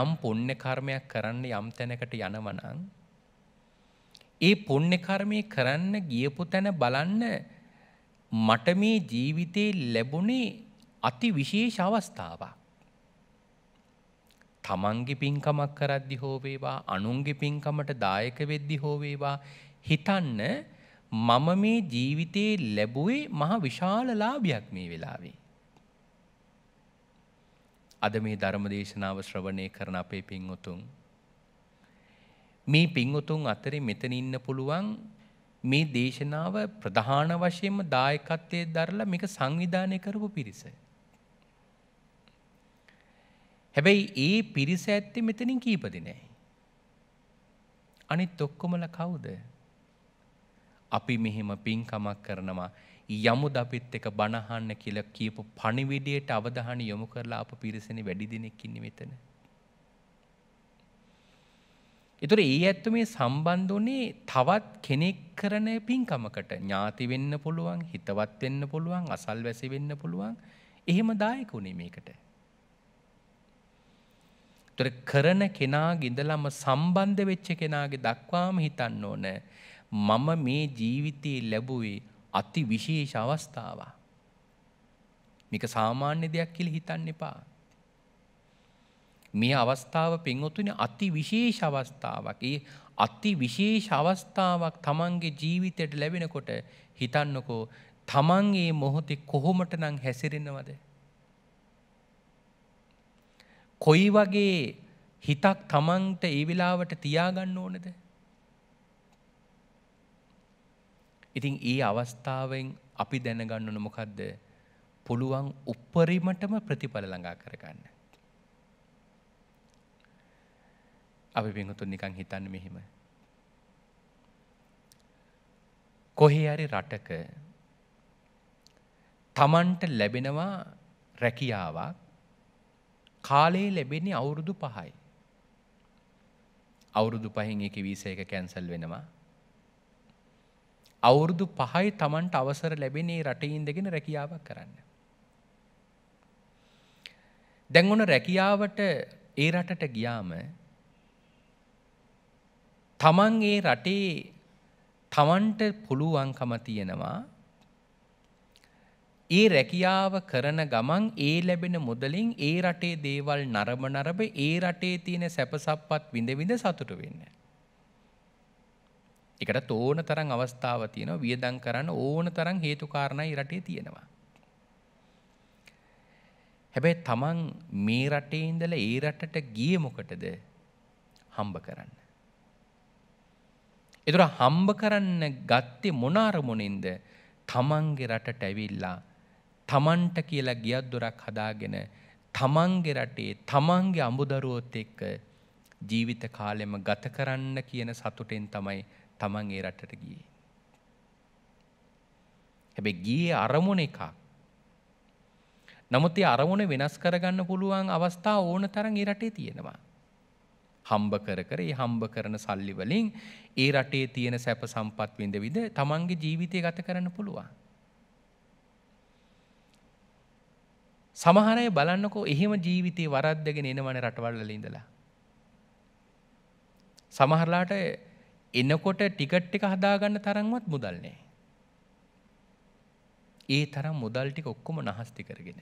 යම් පුණ්‍ය කර්මයක් කරන්න යම් තැනකට යනවනම් ඒ පුණ්‍ය කර්මයේ කරන්න ගියපු තැන බලන්න මට මේ ජීවිතේ ලැබුණේ අති විශේෂ අවස්ථාවක්. තමන්ගේ පින්කමක් කරද්දි හෝ වේවා අනුන්ගේ පින්කමට දායක වෙද්දි හෝ වේවා හිතන්න මම මේ ජීවිතේ ලැබුවේ මහ විශාල ලාභයක් මේ වෙලාවේ. අද මේ ධර්ම දේශනාව ශ්‍රවණය කරන අපේ පින්වතුන්. මේ පින්වතුන් අතරේ මෙතන ඉන්න පුළුවන් මේ දේශනාව ප්‍රධාන වශයෙන්ම දායකත්වයේ දරලා මේක සංවිධානය කරපු පිරිස. හැබැයි ඒ පිරිස ඇත්තේ මෙතනින් කීප දෙනයි. අනිත් ඔක්කොමලා කවුද? අපි මෙහෙම පින්කමක් කරනවා යමුද අපිත් එක බණහන්න කියලා කියපු පණිවිඩයට අවධානය යොමු කරලා අප පිරිසෙන වැඩි දෙනෙක් ඉන්නේ මෙතන. ඒතර ඒ ඇත්ත මේ සම්බන්ධ උනේ තවත් කෙනෙක් කරන පින්කමකට ඥාති වෙන්න පුළුවන්, හිතවත් වෙන්න පුළුවන්, අසල්වැසි වෙන්න පුළුවන්. එහෙම දායක උනේ මේකට. ඒතර කරන කෙනාගේ ඉඳලම සම්බන්ධ වෙච්ච කෙනාගේ දක්වාම හිතන්න ඕන. මම මේ ජීවිතේ ලැබුවේ අති විශේෂ අවස්ථාවක්. මේක සාමාන්‍ය දෙයක් කියලා හිතන්න එපා. මේ අවස්ථාව පින්වතුනි අති විශේෂ අවස්ථාවක්. ඒ අති විශේෂ අවස්ථාවක් Tamange ජීවිතයට ලැබෙනකොට හිතන්නකෝ Taman මේ මොහොතේ කොහොමටනම් හැසිරෙනවද? කොයි වගේ හිතක් Tamanට ඒ වෙලාවට තියාගන්න ඕනද? ඉතින් ඒ අවස්ථාවෙන් අපි දැනගන්න නොමොකක්ද පුළුවන් උප්පරීමටම ප්‍රතිඵල ළඟා කරගන්න. අපි පිහතුන් නිකං හිතන්න මෙහෙම. කොහේ හරි රටක තමන්ට ලැබෙනවා රැකියාවක් කාලයේ ලැබෙන්නේ අවුරුදු පහයි. අවුරුදු පහින් එක වීස එක කැන්සල් වෙනවා අවුරුදු පහයි තමන්ට අවසර ලැබෙනේ රටයින්දගෙන රැකියාවක් කරන්න. දැන් ඕන රැකියාවට ඒ රටට ගියාම තමන් ඒ රටේ තමන්ට පුළුවන්කම තියෙනවා ඒ රැකියාව කරන ගමන් ඒ ලැබෙන මුදලින් ඒ රටේ දේවල් නරම නරබ ඒ රටේ තියෙන සැපසප්පත් විඳ විඳ සතුට වෙන්නේ. එකට ඕන තරම් අවස්ථාව තියෙනවා වියදම් කරන්න ඕන තරම් හේතු කාරණා රටේ තියෙනවා. හැබැයි තමන් මේ රටේ ඉඳලා ඒ රටට ගියේ මොකටද? හම්බ කරන්න. ඒතර හම්බ කරන්න ගත්තේ මොන අරමුණින්ද? තමන්ගේ රටට ඇවිල්ලා තමන්ට කියලා ගියක් දොරක් හදාගෙන තමන්ගේ රටේ තමන්ගේ අමුදරුවොත් එක්ක ජීවිත කාලෙම ගත කරන්න කියන සතුටෙන් තමයි තමන් ඒ රටට ගියේ. හැබැයි ගියේ අරමුණ එකක්. නමුත් ඒ අරමුණ වෙනස් කරගන්න පුළුවන් අවස්ථා ඕන තරම් ඒ රටේ තියෙනවා. හම්බ කර කර ඒ හම්බ කරන සල්ලි වලින් ඒ රටේ තියෙන සැප සම්පත් විඳ විඳ තමන්ගේ ජීවිතය ගත කරන්න පුළුවන්. සමහර අය බලන්නකෝ එහෙම ජීවිතේ වරද්දගෙන එනවනේ රටවල් වල ඉඳලා. සමහරලාට එනකොට ටිකට් එක හදාගන්න තරම්වත් මුදල් නෑ. ඒ තරම් මුදල් ටික ඔක්කොම නහස්ති කරගෙන.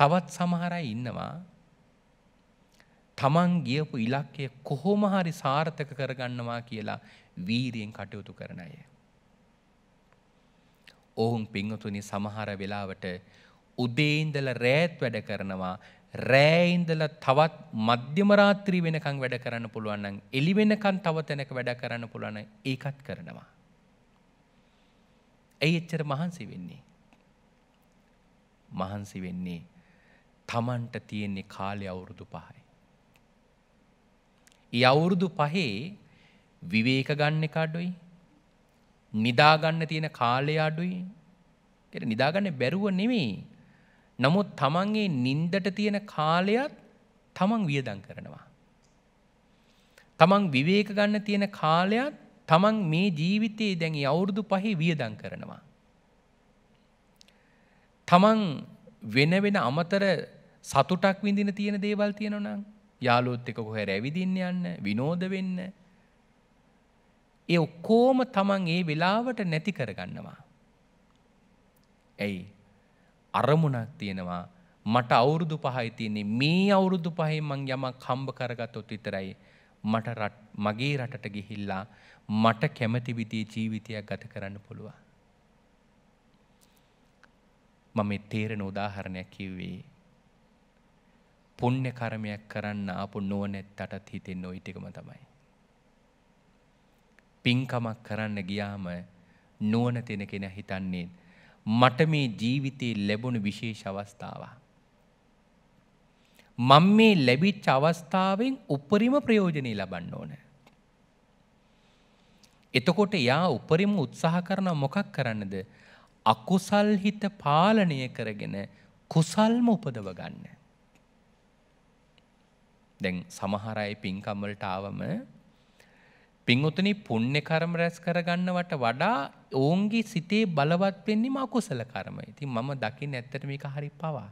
තවත් සමහරයි ඉන්නවා තමන් ගියපු ඉලක්කය කොහොම හරි සාර්ථක කරගන්නවා කියලා වීරියෙන් කටයුතු කරන අය. ඔවුන් පිංහතුනි සමහර වෙලාවට උදේන්දල රෑත් වැඩ කරනවා රෑයින්දල තවත් මධ්‍යමරාත්‍රී වෙනකං වැඩ කරන්න පුළුවන්නම් එලි වෙනකන් තව තැනක වැඩ කරන්න පුළුවන ඒකත් කරනවා. ඇයි එච්චර මහන්සි වෙන්නේ. මහන්සි වෙන්නේ තමන්ට තියෙන්නේ කාලය අවුරුදු පහයි. ඒ අවුරුදු පහේ විවේක ගන්න එක අඩුයි නිදාගන්න තියෙන කාලය අඩුයි නිදාගන්න බැරුව නෙමෙයි නමුත් තමන්ගේ නින්දට තියෙන කාලයත් තමන් වියදං කරනවා. තමන් විවේක ගන්න තියෙන කාලයත් තමන් මේ ජීවිතයේ දැන් අවුරුදු පහි වියදං කරනවා. තමන් වෙන වෙන අමතර සතුටක් විඳින තියෙන දේවල් තියෙනනම් යාලෝත් එක කොහැ රැවිදින්න යන්න විනෝද වෙන්න. ඒ ඔක්කෝම තමන් ඒ වෙලාවට නැති කරගන්නවා. ඇයි අරමුණක් තියෙනවා මට අවුරුදු පහයි තියෙන්නේ මේ අවුරුදු පහෙන් මං යමක් හම්බ කරගත්තොත් විතරයි මට මගේ රටට ගිහිල්ලා මට කැමති විදිහේ ජීවිතයක් ගත කරන්න පුළුවන්. මම මේ තේරෙන උදාහරණයක් කිව්වේ පුණ්‍ය කර්මයක් කරන්න ආපු නුවණැත්තටත් හිතෙන්නේ ওই ටිකම තමයි. පින්කමක් කරන්න ගියාම නුවණ තියෙන කෙනා හිතන්නේ මට මේ ජීවිතේ ලැබුණු විශේෂ අවස්ථාව. මං මේ ලැබිච්ච අවස්ථාවෙන් උපරිම ප්‍රයෝජනය ලබන්න ඕන. එතකොට යා උපරිම උත්සාහ කරන මොකක් කරන්නද අකුසල් හිත පාලනය කරගෙන කුසල්ම උපදව ගන්න. දැන් සමහර අය පින්කම් වලට ආවම පින්වතුනි පුණ්‍ය කර්ම රැස් කරගන්නවට වඩා ඔවුන්ගේ සිතේ බලවත් වෙන්නේ මකුසල කර්ම. ඉතින් මම දකින්න ඇත්තට මේක හරි පවා.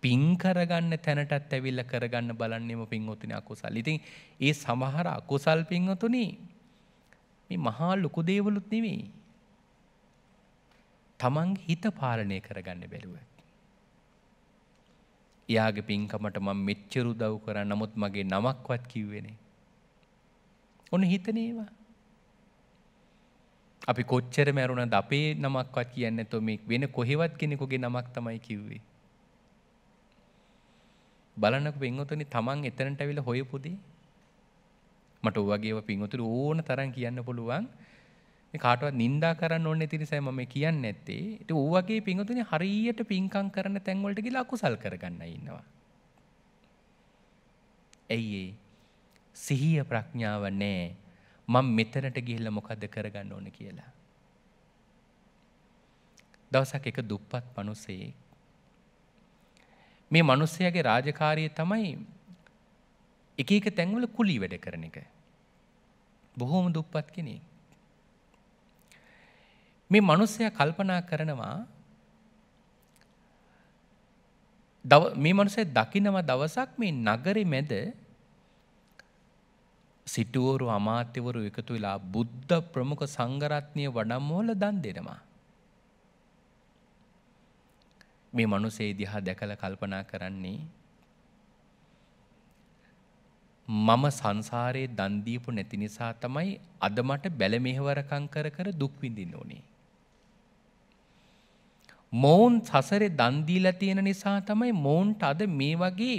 පින් කරගන්න තැනටත් ඇවිල්ලා කරගන්න බලන්නේම පින්වතුනි අකුසල්. ඉතින් ඒ සමහර අකුසල් පින්වතුනි මේ මහා ලොකු දේවලුත් නෙවෙයි. තමන්ගේ හිත පාලනය කරගන්න බැලුව. එයාගේ පින්කමට මම මෙච්චර උදව් කරා නමුත් මගේ නමක්වත් කිව්වේ නේ. ඔන්න හිතනේවා. අපි කොච්චර මැරුණද අපේ නමක්වත් කියන්න ඇතො මේ වෙන කොහෙවත් කෙනෙකුගේ නමක් තමයි කිව්වේ. බලනක පින්වතුනි තමන් එතනට ඇවිල්ලා හොයපුදී මට ඔවගේව පින්වතුනි ඕන තරම් කියන්න පුළුවන්. මේ කාටවත් නිඳා කරන්න ඕනේ නැති නිසා මම කියන්නේ නැත්තේ. ඒක ඌවගේ පින්වතුනි හරියට පින්කම් කරන තැන් වලට ගිහලා අකුසල් කරගන්නයි ඉන්නවා. ඇයි ඒ? සිහිය ප්‍රඥාව නැහැ. මං මෙතනට ගිහිල්ල මොකක්ද කරගන්න ඕන කියලා. දවසක් එක දුප්පත් මනුස්සේ. මේ මනුස්සයගේ රාජකාරය තමයි එක එක තැන්වල කුලි වැඩ කරන එක. බොහෝම දුප්පත් කෙනෙක්. මේ මනුස්සය කල්පනා කරනවා මේ මනුසේ දකිනව දවසක් මේ නගරි මැද සිටුවරු අමාත්‍යවරු එකතු වෙලා බුද්ධ ප්‍රමුඛ සංගරත්නය වඩම්මෝල දන් දෙනවා. මේ මනුසේ දිහා දැකල කල්පනා කරන්නේ මම සංසාරයේ දන්දීපු නැති නිසා තමයි අද මට බැල මෙහෙවරකං කර කර දුක්විඳින්න ඕනේ. මොවුන් සසරේ දන්දීලා තියෙන නිසා තමයි මොවුන්ට අද මේ වගේ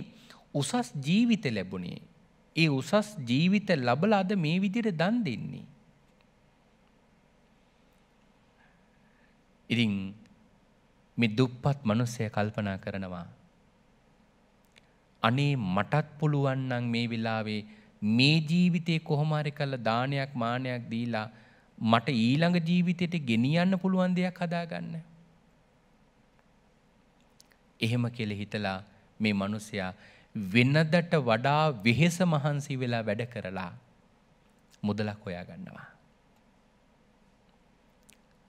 උසස් ජීවිත ලැබුණේ ඒ උසස් ජීවිත ලබලාද මේ විදිර දන් දෙන්නේ. ඉතින් මේ දුප්පත් මනුස්සය කල්පනා කරනවා. අනේ මටත් පුළුවන් නම් මේ වෙලාවේ මේ ජීවිතේ කොහොම හරි කරලා දානයක් මානයක් දීලා මට ඊළඟ ජීවිතයට ගෙනියන්න පුළුවන් දෙයක් හදාගන්න. එහෙම කියලා හිතලා මේ මිනිසයා වෙනදට වඩා වෙහෙස මහන්සි වෙලා වැඩ කරලා මුදලක් හොයා ගන්නවා.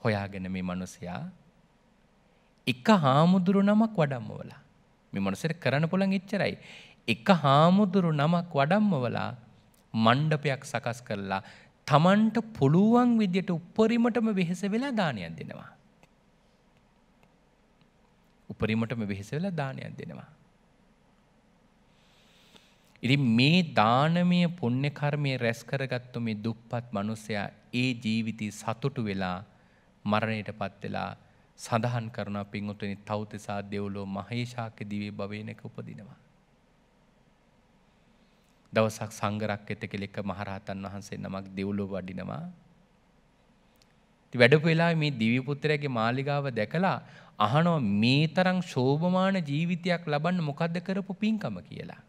හොයාගෙන මේ මනුස්සයා එක හාමුදුරු නමක් වඩම්මවලා මේ මනුස්සයට කරන්න පුළුවන් එච්චරයි. එක හාමුදුරු නමක් වඩම්මවලා මණ්ඩපයක් සකස් කරලා තමන්ට පුළුවන් විදියට උපරිමටම වෙහෙස වෙලා දානයක් දෙනවා. උපරිමටම වෙහෙස වෙලා දානයක් දෙනවා. ඉතින් මේ දානමය පුණ්‍ය කර්මය රැස් කරගත්තු මේ දුප්පත් මිනිසයා ඒ ජීවිතේ සතුටු වෙලා මරණයටපත් වෙලා සඳහන් කරන පින්වතුනි තවුතිසා දෙව්ලෝ මහේෂාක දිවේ භවේනක උපදිනවා. දවසක් සංගරක් එතකෙලෙක මහරහතන් වහන්සේ නමක් දෙව්ලෝ වඩිනවා. වැඩපු වෙලාවේ මේ දිව්‍ය පුත්‍රයාගේ මාලිගාව දැකලා අහනවා මේ තරම් ශෝභමාන ජීවිතයක් ලබන්න මොකද්ද කරපු පින්කම කියලා.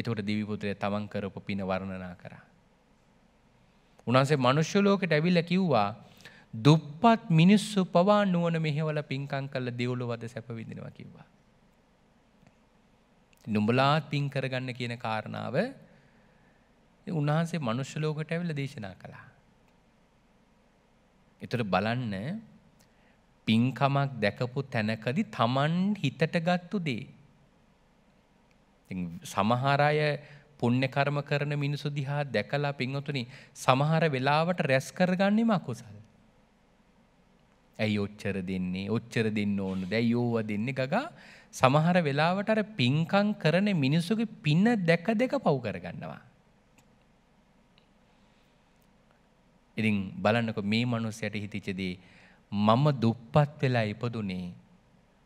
එතකොට දිවිපුත්‍රය තමන් කරපු පින වර්ණනා කරා. උන්වහන්සේ මනුෂ්‍ය ලෝකෙට ඇවිල්ලා කිව්වා දුප්පත් මිනිස්සු පවා නුවණ මෙහෙවල පින්කම් කරලා දෙව්ලොවද සැප විඳිනවා කිව්වා. නුඹලාත් පින් කරගන්න කියන කාරණාව උන්වහන්සේ මනුෂ්‍ය ලෝකෙට ඇවිල්ලා දේශනා කළා. ඒතර බලන්න පින්කමක් දැකපු තැනකදී Taman හිතට ගත්තු දේ ඉතින් සමහර අය පුණ්‍ය කර්ම කරන මිනිසු දිහා දැකලා පින්වතුනි සමහර වෙලාවට රැස් කරගන්නෙම අකුසල. ඇයි ඔච්චර දෙන්නේ? ඔච්චර දෙන්න ඕනද? ඇයි ඕව දෙන්නේ ගගා? සමහර වෙලාවට අර පින්කම් කරන මිනිසුගේ පින දැක දැක පව් කරගන්නවා. ඉතින් බලන්නකො මේ මිනිහයාට හිතිච්ච දේ මම දුප්පත් වෙලා ඉපදුනේ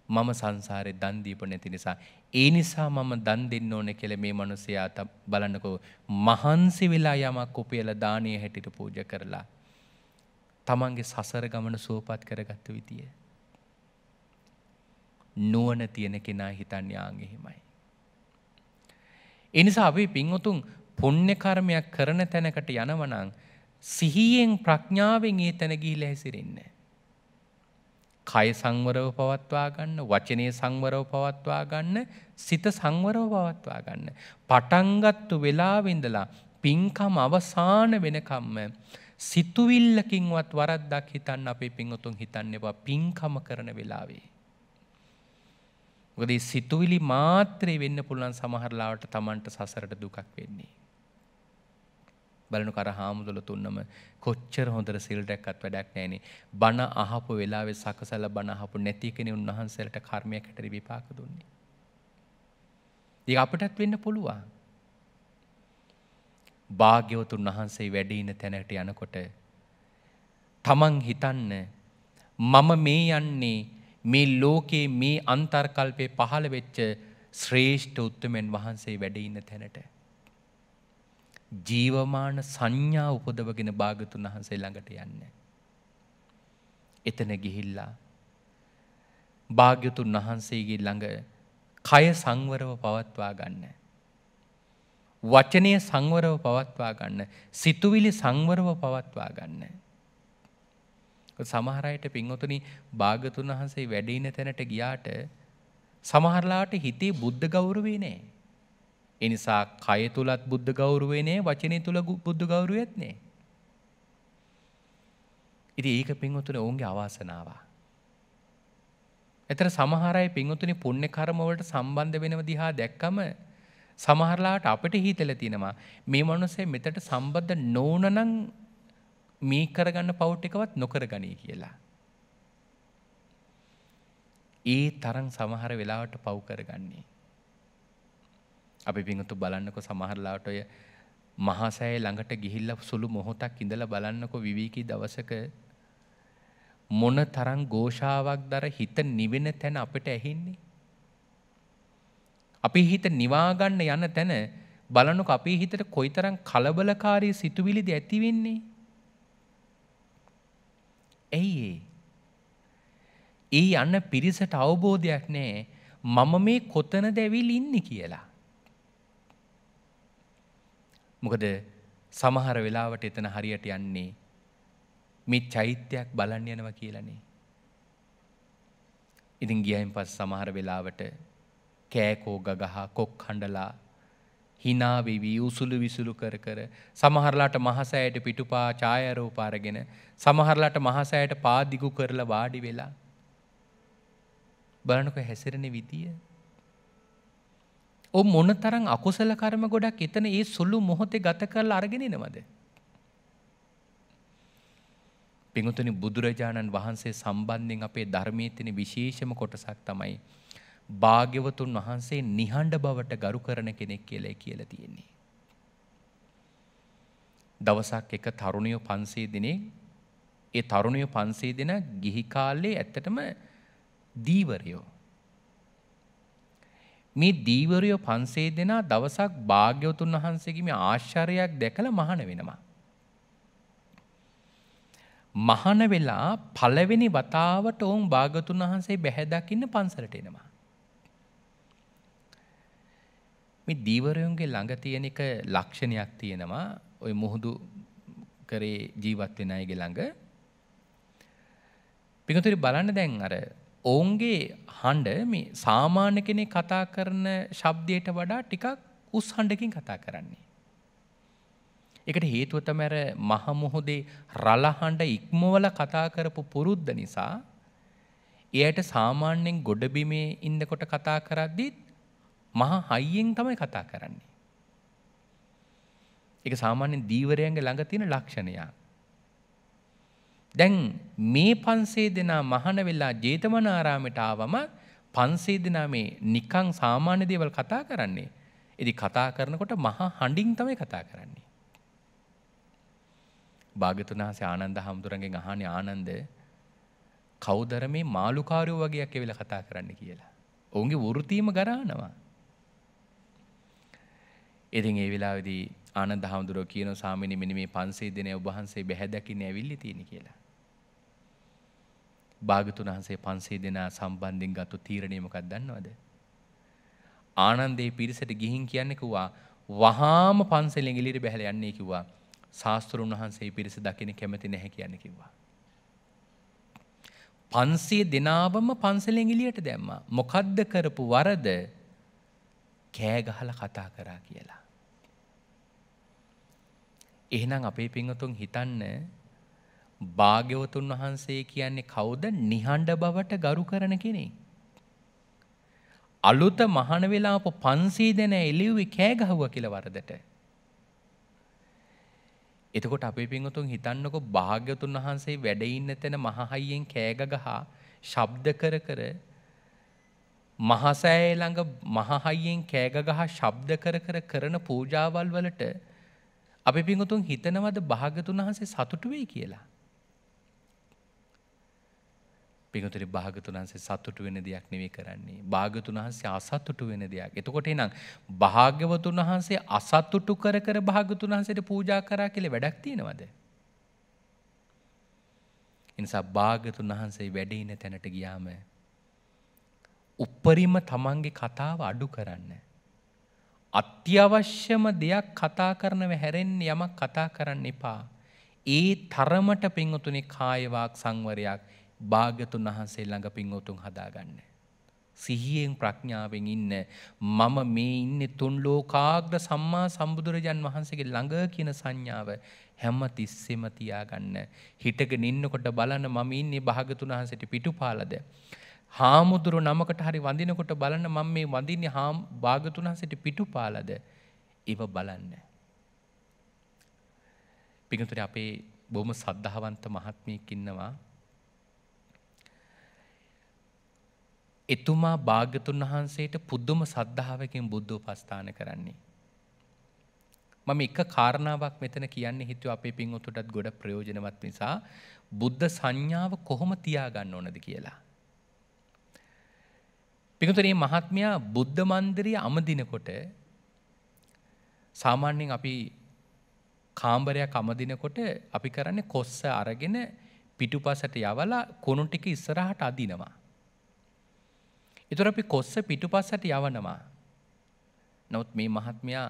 මම සංසාරේ දන් දීපු නැති නිසා ඒ නිසා මම දන් දෙන්න ඕනේ කියලා මේ මිනිසයා බලන්නකෝ මහන්සි වෙලා යමක් උපයලා දානීය හැටියට පූජා කරලා තමන්ගේ සසර ගමන සුවපත් කරගත්ත විදිය නුවණ තියෙන කෙනා හිතන්නේ ආන් එහෙමයි ඒ නිසා අපි පින්වතුන් පුණ්‍ය කර්මයක් කරන තැනකට යනවනම් සිහියෙන් ප්‍රඥාවෙන් ඒ තැන ගිහිල්ලා හැසිරෙන්නේ කය සංවරව පවත්වා ගන්න වචනය සංවරව පවත්වා ගන්න සිත සංවරව පවත්වා ගන්න. පටන්ගත්තු වෙලාවිඳලා පින්කම් අවසාන වෙනකම්ම. සිතුවිල්ලකින්වත් වරද්දක් හිතන්න අපේ පිංහතුන් හිතන්න එවා පින්කම කරන වෙලාවේ. ගොදේ සිතුවිලි මාත්‍රය වෙන්න පුළුවන් සමහරලාවට තමන්ට සසරට දුකක් වෙන්නේ. බලන කර හාමුදුරුවෝ තුන්නම කොච්චර හොඳට සිල් රැක්කත් වැඩක් නැහෙනේ. බණ අහපු වෙලාවේ සකසලා බණ අහපු නැති කෙනේ උන්වහන්සේලට කර්මයක් හැටියට විපාක දුන්නේ. ඒක අපටත් වෙන්න පුළුවන්. භාග්‍යවතුන් වහන්සේ වැඩ ඉන තැනට යනකොට තමන් හිතන්න මම මේ යන්නේ මේ ලෝකේ මේ අන්තර්කල්පේ පහළ වෙච්ච ශ්‍රේෂ්ඨ උත්තුමෙන් වහන්සේ වැඩ ඉන්න තැනට. ජීවමාන සංඥා උපදවගෙන භාගතුන් වහන්සේ ළඟට යන්න. එතන ගිහිල්ලා භාග්‍යතුන් වහන්සේගේ ළඟ කය සංවරව පවත්වා ගන්න. වචනය සංවරව පවත්වා ගන්න සිතුවිලි සංවරව පවත්වා ගන්න. සමහරයට පින්වතුන භාගතුන් වහන්සේ වැඩීන තැනට ගියාට සමහරලාට හිතේ බුද්ධ ගෞරවේ නෑ. එනිසා කය තුලත් බුද්ධ ගෞරවය නෑ වචනේ තුල බුද්ධ ගෞරවයත් නෑ. ඉතින් ඒක පින්වතුනි ඔවුන්ගේ අවාසනාව. එතර සමහර අය පින්වතුනි පුණ්‍ය කර්ම වලට සම්බන්ධ වෙනව දිහා දැක්කම සමහරලාට අපිට හිතලා තිනවා මේ මනුස්සය මෙතට සම්බන්ධ නොවුනනම් මේ කරගන්න පවුට් එකවත් නොකරගනී කියලා. ඒ තරම් සමහර වෙලාවට පව් කරගන්නේ. අපි පිඟුතු බලන්නකො සමහරලාට ඔය මහා සෑය ළඟට ගිහිල්ලා සුළු මොහොතක් ඉඳලා බලන්නකො විවිකී දවසක මොන තරම් ഘോഷාවක් දර හිත නිවෙන තැන අපිට ඇහින්නේ අපි හිත නිවා ගන්න යන තැන බලන්නකො අපේ හිතට කොයිතරම් කලබලකාරී සිතුවිලිද ඇති වෙන්නේ ඇයි ඒ ඒ යන්න පිරිසට අවබෝධයක් නෑ මම මේ කොතනද ඇවිල් ඉන්නේ කියලා මොකද සමහර වෙලාවට එතන හරියට යන්නේ මේ චෛත්‍යයක් බලන්න යනවා කියලනේ. ඉතින් ගියයින් පස් සමහර වෙලාවට කෑකෝ ගගහ කොක් හඬලා හිනාවිවී උසුළු විසුළු කර කර සමහරලාට මහසෑයට පිටුපා ඡායරෝපාරගෙන සමහරලාට මහසෑයට පාදිගු කරලා වාඩි වෙලා බලනකො හැසිරෙන විදිය ඔ මොන තරම් අකුසල කරම ගොඩක් එතන ඒ සුළු මොහොතේ ගත කරලා අරගෙනනවද. පිඟුතුනි බුදුරජාණන් වහන්සේ සම්බන්ධයෙන් අපේ ධර්මීතින විශේෂම කොටසක් තමයි. භාග්‍යවතුන් වහන්සේ නිහඬ බවට ගරු කරන කෙනෙක් කියලයි කියල තියෙන්නේ. දවසක් එක තරුණයෝ පන්සේ දිනේ ඒ තරුණයෝ පන්සේ දෙන ගිහිකාල්ලේ ඇත්තටම දීවරයෝ මේ දීවරයෝ පන්සේ දෙනා දවසක් භාග්‍යවතුන් වහන්සේගේ මේ ආශ්චර්යයක් දැකලා මහාන වෙනවා. මහාන වෙලා පළවෙනි වතාවට ඔවුන් භාග්‍යවතුන් වහන්සේ බැහැ දකින්න පන්සලට එනවා. මේ දීවරයන්ගේ ළඟ තියෙන එක ලක්ෂණයක් තියෙනවා. ওই මුහුදු කරේ ජීවත් වෙන අයගේ ළඟ. පිටුතරි බලන්න දැන් අර ඔවුන්ගේ හඬ මේ සාමාන්‍ය කෙනෙ කතා කරන ශබ්දයට වඩා ටිකක් උස් හඬකින් කතා කරන්නේ. එකට හේතුව තමැර මහමුහොදේ රලහඬ ඉක්මවල කතා කරපු පුරුද්ද නිසා එයට සාමාන්‍යයෙන් ගොඩබිමේ ඉන්නකොට කතා කරද්දිත් මහා හයියෙන් තමයි කතා කරන්නේ. ඒක සාමාන්‍යයෙන් දීවරයන්ගේ ළඟ තියෙන ලක්ෂණයක්. දැන් මේ පන්සේ දෙනා මහන වෙලා ජේතවනාරාමයට ආවම පන්සේ දෙනා මේ නිකං සාමාන්‍ය දේවල් කතා කරන්නේ. ඉති කතා කරනකොට මහා හඬින් තමයි කතා කරන්නේ. භාගතුනාහසේ ආනන්ද හාමුදුරන්ගෙන් අහන්නේ ආනන්ද කවුදර මේ මාළුකාරයෝ වගේයක් එවිලා කතා කරන්න කියලා. ඔවුන්ගේ වෘතීම ගරානවා. ඉතින් ඒ වෙලාවේදී ආනන්ද හාමුදුරුවෝ කියන සාමිනි මෙන්න මේ 500 දිනේ ඔබ වහන්සේ බැහැ දකින්න ඇවිල්ලි තියෙන කියලා. භාගතුන් වහන්සේ පන්සේ දෙනා සම්බන්ධින් ගත්තු තීරණයමකක් දන්නවද. ආනන්දේ පිරිසට ගිහින් කියන්නෙකුවා වහාම පන්සලෙන් එලිට බැහල යන්නේ කිව්වා ශාස්තෘන් වහන්සේ පිරිස දකින කැමති නැහැ කියන්න කිව්වා. පන්සේ දෙනාවම පන්සලෙන් එලියට දැම්ම මොකද්ද කරපු වරද කෑගහල කතා කරා කියලා. එහෙනම් අපේ පිංහතුන් හිතන්න භාග්‍යවතුන් වහන්සේ කියන්නේ කවුද නිහඬ බවට ගරු කරන කෙනෙක්. අලුත මහන වෙලා අප 500 දෙන එළියුවේ කෑ ගහුවා කියලා වරදට. එතකොට අපේ පින්වතුන් හිතන්නකෝ භාග්‍යවතුන් වහන්සේ වැඩ ඉන්න තැන මහහයියෙන් කෑ ගහ ශබ්ද කර කර මහසෑය ළඟ මහහයියෙන් කෑ ගහ ශබ්ද කර කර කරන පූජාවල් වලට අපේ පින්වතුන් හිතනවද භාග්‍යවතුන් වහන්සේ සතුටු වෙයි කියලා? පිගතුර භාගතුන්හන්සේ සතුටු වෙන දෙයක් නෙවේ කරන්නේ. භාගතුන් වහන්සේ අසත්තුටු වෙන දෙයක්. එතකොට එනම් භාග්‍යවතුන් වහන්සේ අසත්තුටු කර කර භාගතුන් වහන්සේට පූජා කරා කෙළෙ වැඩක් තියෙනවද. එනිසා භාගතුන් වහන්සේ වැඩඉන තැනට ගියාම. උපරිම තමන්ගේ කතාව අඩු කරන්න. අත්‍යවශ්‍යම දෙයක් කතා කරනව හැරෙන් යමක් කතා කරන්න එපා. ඒ තරමට පින්වතුනි කායවාක් සංවරයක් භාගතුන් වහන්සේ ළඟ පින් උතුම් හදාගන්න. සිහියෙන් ප්‍රඥාවෙන් ඉන්න මම මේ ඉන්නේ තුන් ලෝකාග්‍ර සම්මා සම්බුදුරජාන් වහන්සේගේ ළඟ කියන සංඥාව හැම තිස්සෙම තියාගන්න. හිටගෙන ඉන්නකොට බලන මම ඉන්නේ භාගතුන් වහන්සේට පිටුපාලද. හාමුදුරු නමකට හරි වඳිනකොට බලන මම මේ වඳින්නේ හා භාගතුන් වහන්සේට පිටුපාලද. ඒව බලන්න. පිටුතුනේ අපේ බොහොම සද්ධාවන්ත මහත්මියෙක් ඉන්නවා එතුමා භාග්‍යතුන් වහන්සේට පුද්දුම සද්ධාවකින් බුද්ධ උපස්ථාන කරන්නේ. මම එක කාරණාවක් මෙතන කියන්නේ හිතුව අපේ පින්වතුටත් ගොඩ ප්‍රයෝජනවත් නිසා බුද්ධ සංඥාව කොහොම තියාගන්න ඕනද කියලා. පිකතුරේ මහත්මයා බුද්ධ මන්දිරය අමදිනකොට සාමාන්‍යයෙන් අපි කාම්බරයක් අමදිනකොට අපි කරන්නේ කොස්ස අරගෙන පිටුපසට යවලා කුණු ටික ඉස්සරහට අදිනවා. එතුර අපි කොස්ස පිටුපස්සට යවනවා. නොත් මේ මහත්මයා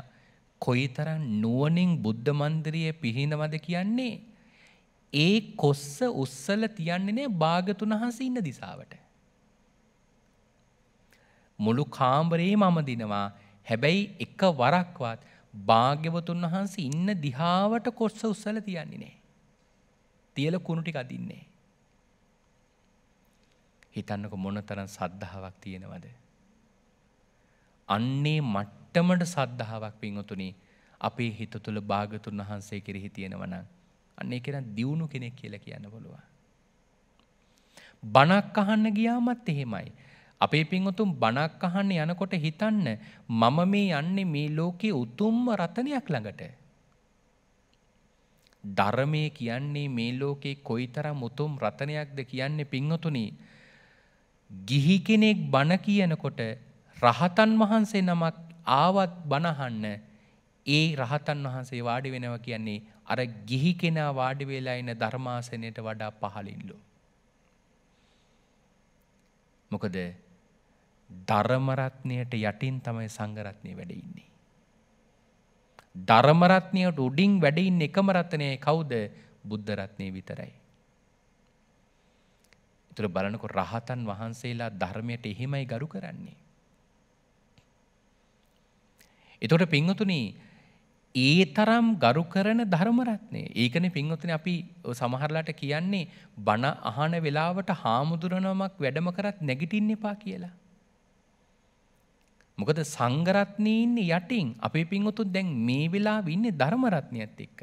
කොයි තරන් නුවනින් බුද්ධ මන්දරයේ පිහිනවද කියන්නේ. ඒ කොස්ස උස්සල තියන්නේ නෑ භාගතුන හස ඉන්න දිසාවට. මුළු කාම්බරේ මම දිනවා හැබැයි එක වරක්වත් භාග්‍යවතුන් වහන්සේ ඉන්න දිහාවට කොස්ස උස්සල තියන්නේ නෑ. තියල කුණු ටික අදින්නේ. හිතන්නක මොනතරම් සද්ධාවක් තියෙනවද. අන්නේ මට්ටමට සද්ධාවක් පින්වතුනි අපේ හිත තුළ භාගතුන් වහන්සේ කෙරෙහි තියෙනවනම් අන්නේ කෙරන් දියුණු කෙනෙක් කියලා කියන්න පුළුවන්. බණක් අහන්න ගියාමත් එහෙමයි. අපේ පින්වතුන් බණක් අහන්න යනකොට හිතන්න මම මේ යන්නේ මේ ලෝකයේ උතුම්ම රතනයක් ළඟට. ධර්මය කියන්නේ මේ ලෝකේ කොයිතරම් උතුම් රතනයක්ද කියන්නේ පින්වතුනි ගිහි කෙනෙක් බණ කියනකොට රහතන් වහන්සේ නමක් ආවත් බණහන්න ඒ රහතන් වහන්සේ වාඩි වෙනවා කියන්නේ අර ගිහි කෙනා වාඩි වෙලා ඉන ධර්මාසනයට වඩා පහළින්ලු. මොකද ධර්මරත්නයට යටින් තමයි සංගරත්නය වැඩ ඉන්නේ. ධර්මරත්නයට උඩින් වැඩ ඉන්න එකම රත්නය කවුද බුද්ධ රත්නය විතරයි. ඒතර බලනකො රහතන් වහන්සේලා ධර්මයට එහෙමයි ගරු කරන්නේ. එතොට පිංහතුනි ඒ තරම් ගරු කරන ධර්මරත්නය ඒකන පින්වතන අපි සමහරලාට කියන්නේ බණ අහන වෙලාවට හාමුදුරනමක් වැඩම කරත් නැගිටින්න එපා කියලා. මොකද සංගරත්නයන්න යටින් අපේ පින්වතුන් දැන් මේ වෙලා ඉන්න ධර්මරත්නයත් එක්ක.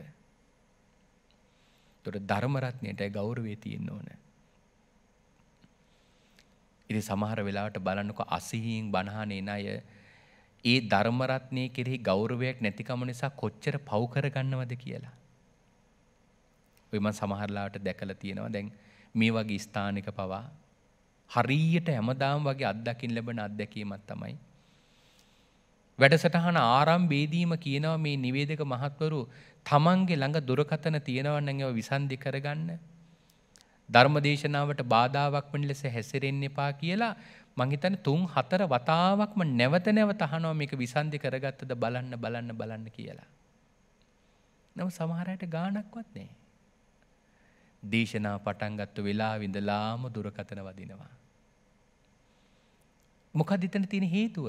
තොට ධර්මරත්නයට ගෞරවේ තියෙන් ඕනෑ. ඉති සමහර වෙලාවට බලන්නක අසිහින් බණහන එන අය ඒ ධර්මරත්නය කෙරෙහි ගෞරවයක් නැතිකම නිසා කොච්චර පව් කරගන්නවද කියලා. ඔයම සමහරලාට දැකලා තියෙනවා දැන් මේ වගේ ස්ථානික පවා හරියට හැමදාම් වගේ අත්දකින් ලැබෙන අත්දැකීමත් තමයි. වැඩසටහන ආරම්භයේදීම කියනවා මේ නිවේදක මහත්වරු තමන්ගේ ළඟ දුරකතන තියෙනවන්න ඒවා විසන්ධි කරගන්න ධර්ම දේශනාවට බාධාවක් වන ලෙස හැසිරෙන්න එපා කියලා මංහිතන තුන් හතර වතාවක්ම නැවත නැව තහනෝ මේක විසන්ධි කරගත්තද බලන්න බලන්න බලන්න කියලා. නම සමහරයට ගානක්වත් නෑ. දේශනා පටන්ගත්තු වෙලා විඳලාම දුරකතන වදිනවා. මොක දෙතන තියෙන හේතුව.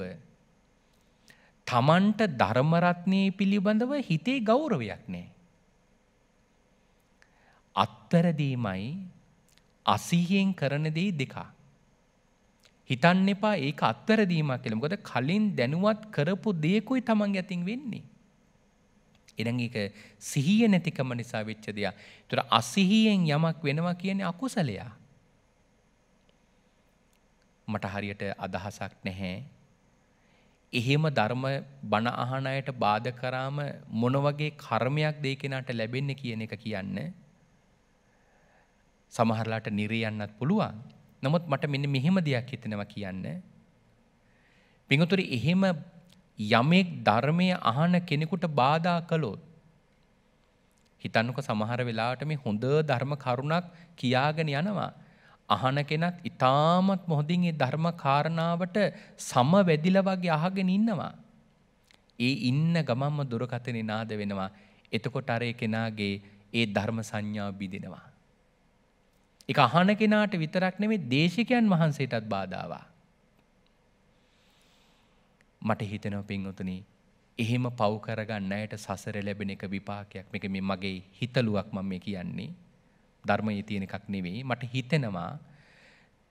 තමන්ට ධර්මරත්නය පිළිබඳව හිතේ ගෞරවයක් නෑ. අත්තරදීමයි අසිහියෙන් කරන දෙයි දෙකක්. හිතන්න එපා ඒක අත්තරදීමක් කියලා. මොකද කලින් දැනුවත් කරපු දේකුයි Taman යතින් වෙන්නේ. එනම් ඒක සිහිය නැතිකම නිසා වෙච්ච දෙයක්. ඒතර අසිහියෙන් යමක් වෙනවා කියන්නේ අකුසලයක්. මට හරියට අදහසක් නැහැ. එහෙම ධර්ම බණ අහන අයට බාධා කරාම මොන වගේ කර්මයක්ද ඒ කෙනාට ලැබෙන්නේ කියන එක කියන්නේ සමහරලාට නිරියන්නත් පුළුවන්. නමුත් මට මෙන්න මෙහෙම දෙයක් හිතෙනවා කියන්න. පිඟුතුරි එහෙම යමෙක් ධර්මය අහන කෙනෙකුට බාධා කළොත් හිතන්නක සමහර වෙලාවට මේ හොඳ ධර්ම කරුණක් කියාගෙන යනවා. අහන කෙනත් ඉතාමත් මොහොදින් ඒ ධර්ම කාරණාවට සම වැදිල වගේ අහගෙන ඉන්නවා. ඒ ඉන්න ගමම්ම දුරකතනෙ නාද වෙනවා. එතකොට අරය කෙනාගේ ඒ ධර්ම සංඥාව බිදෙනවා. එක අහන කෙනාට විතරක් නෙමේ දේශකයන් වහන්සේටත් බාධාවා. මට හිතනව පින්වතුනි එහෙම පව් කරගන්න අයට සසර ලැබෙන එක විපාකයක් මේක මේ මගේ හිතලුවක් මම මේ කියන්නේ ධර්මයේ තියෙන එකක් නෙවෙයි මට හිතෙනවා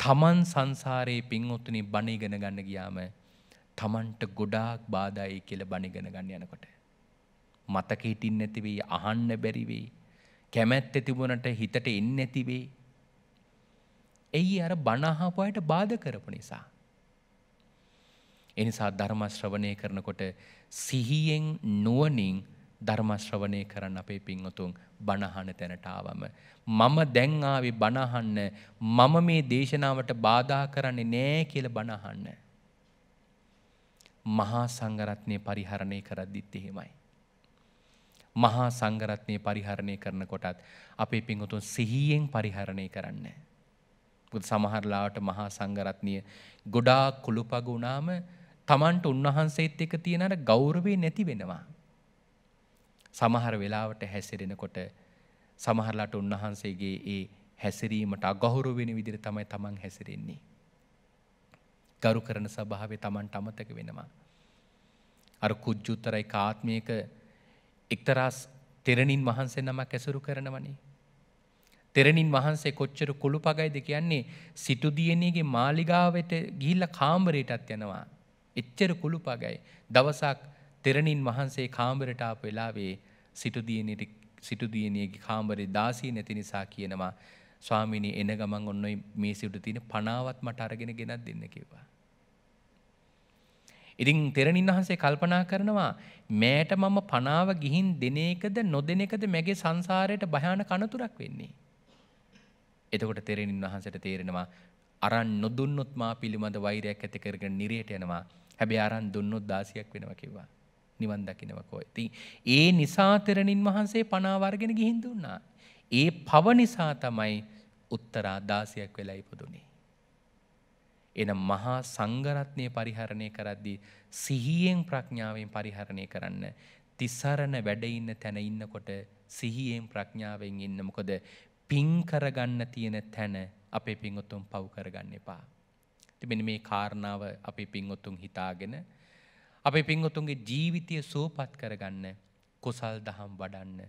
තමන් සංසාරයේ පින්වතුනි බණ ඉගෙන ගන්න ගියාම තමන්ට ගොඩාක් බාධායි කියලා බණ ඉගෙන ගන්න යනකොට මතක හිටින්න නැති වෙයි අහන්න බැරි වෙයි කැමැත්ත තිබුණට හිතට එන්නේ නැති වෙයි එයි අර බණහපුයට බාධ කරපු නිසා. එනිසා ධර්මශ්‍රවණය කරනකොට සිහියෙන් නුවනින් ධර්මශ්‍රවණය කරන්න අපේ පින්වතුන් බණහන තැනට ආවම. මම දැන් ආවේ බණහන්න මම මේ දේශනාවට බාධා කරන්නේ නෑ කියලා බණහන්න. මහා සංඝරත්නය පරිහරණය කරද්දිත් එහෙමයි. මහා සංඝරත්නය පරිහරණය කරනකොටත් අපේ පින්වතුන් සිහියෙන් පරිහරණය කරන්නේ. මොකද සමහරලාට මහා සංඝරත්නිය ගොඩාක් කුළුපග වුණාම Tamanට උන්වහන්සේත් එක්ක තියෙන අර ගෞරවේ නැති වෙනවා. සමහර වෙලාවට හැසිරෙනකොට සමහරලාට උන්වහන්සේගේ ඒ හැසිරීමට අගෞරව වෙන විදිහට තමයි Taman හැසිරෙන්නේ. ගරු කරන ස්වභාවය Tamanට අමතක වෙනවා. අර කුජ්ජුතරයි කාත්මයක එක්තරා තෙරණින් වහන්සේ නමක් ඇසුරු කරනවනේ. තෙරණින් වහන්සේ කොච්චර කොළු පගයිද කියන්නේ සිටුදියනගේ මාලිගාවට ගිහිල්ල කාම්බරයටත් යනවා. එච්චර කොළු පගයි. දවසක් තෙරණින් වහන්සේ කාම්බරටාප වෙලාවේ සිටුදියනයගේ කාම්බරේ දාසී නැති නිසා කියනවා ස්වාමිනි එන ගමන් ඔන්නයි මේ සිටු තියෙන පනාවත් මට අරගෙන ගෙනත් දෙන්න කිව්වා. ඉතින් තෙරණින් වහන්සේ කල්පනා කරනවා මෑට මම පනාව ගිහින් දෙන එකද නොදෙන එකද මැගේ සංසාරයට භයාන කනතුරක් වෙන්නේ. එතකොට තෙරණින් වහන්සේට තේරෙනවා අරන් නොදුන්නොත් මා පිළිබඳ වෛරයක් ඇති කරගෙන නිරයට යනවා. හැබැයි අරන් දුන්නොත් දාසියක් වෙනවා කිව්වා. නිවන් දකින්නකෝ. ඉතින් ඒ නිසා තෙරණින් වහන්සේ පණ වර්ගෙන ගිහින් දුන්නා. ඒ පව නිසා තමයි උත්තරා 16ක් වෙලා ඉපදුනේ. එන මහා සංගරත්නය පරිහරණය කරද්දී සිහියෙන් ප්‍රඥාවෙන් පරිහරණය කරන්න. තිසරණ වැඩඉන්න තැන ඉන්නකොට සිහියෙන් ප්‍රඥාවෙන් ඉන්න මොකද පින්කරගන්න තියෙන තැන අපේ පින්ඔතුම් පව් කරගන්න එපා. තිබෙන මේ කාරණාව අපි පින්ඔතුන් හිතාගෙන අපේ පින්ඔතුන්ගේ ජීවිතය සෝපත් කරගන්න කුසල් දහම් වඩන්න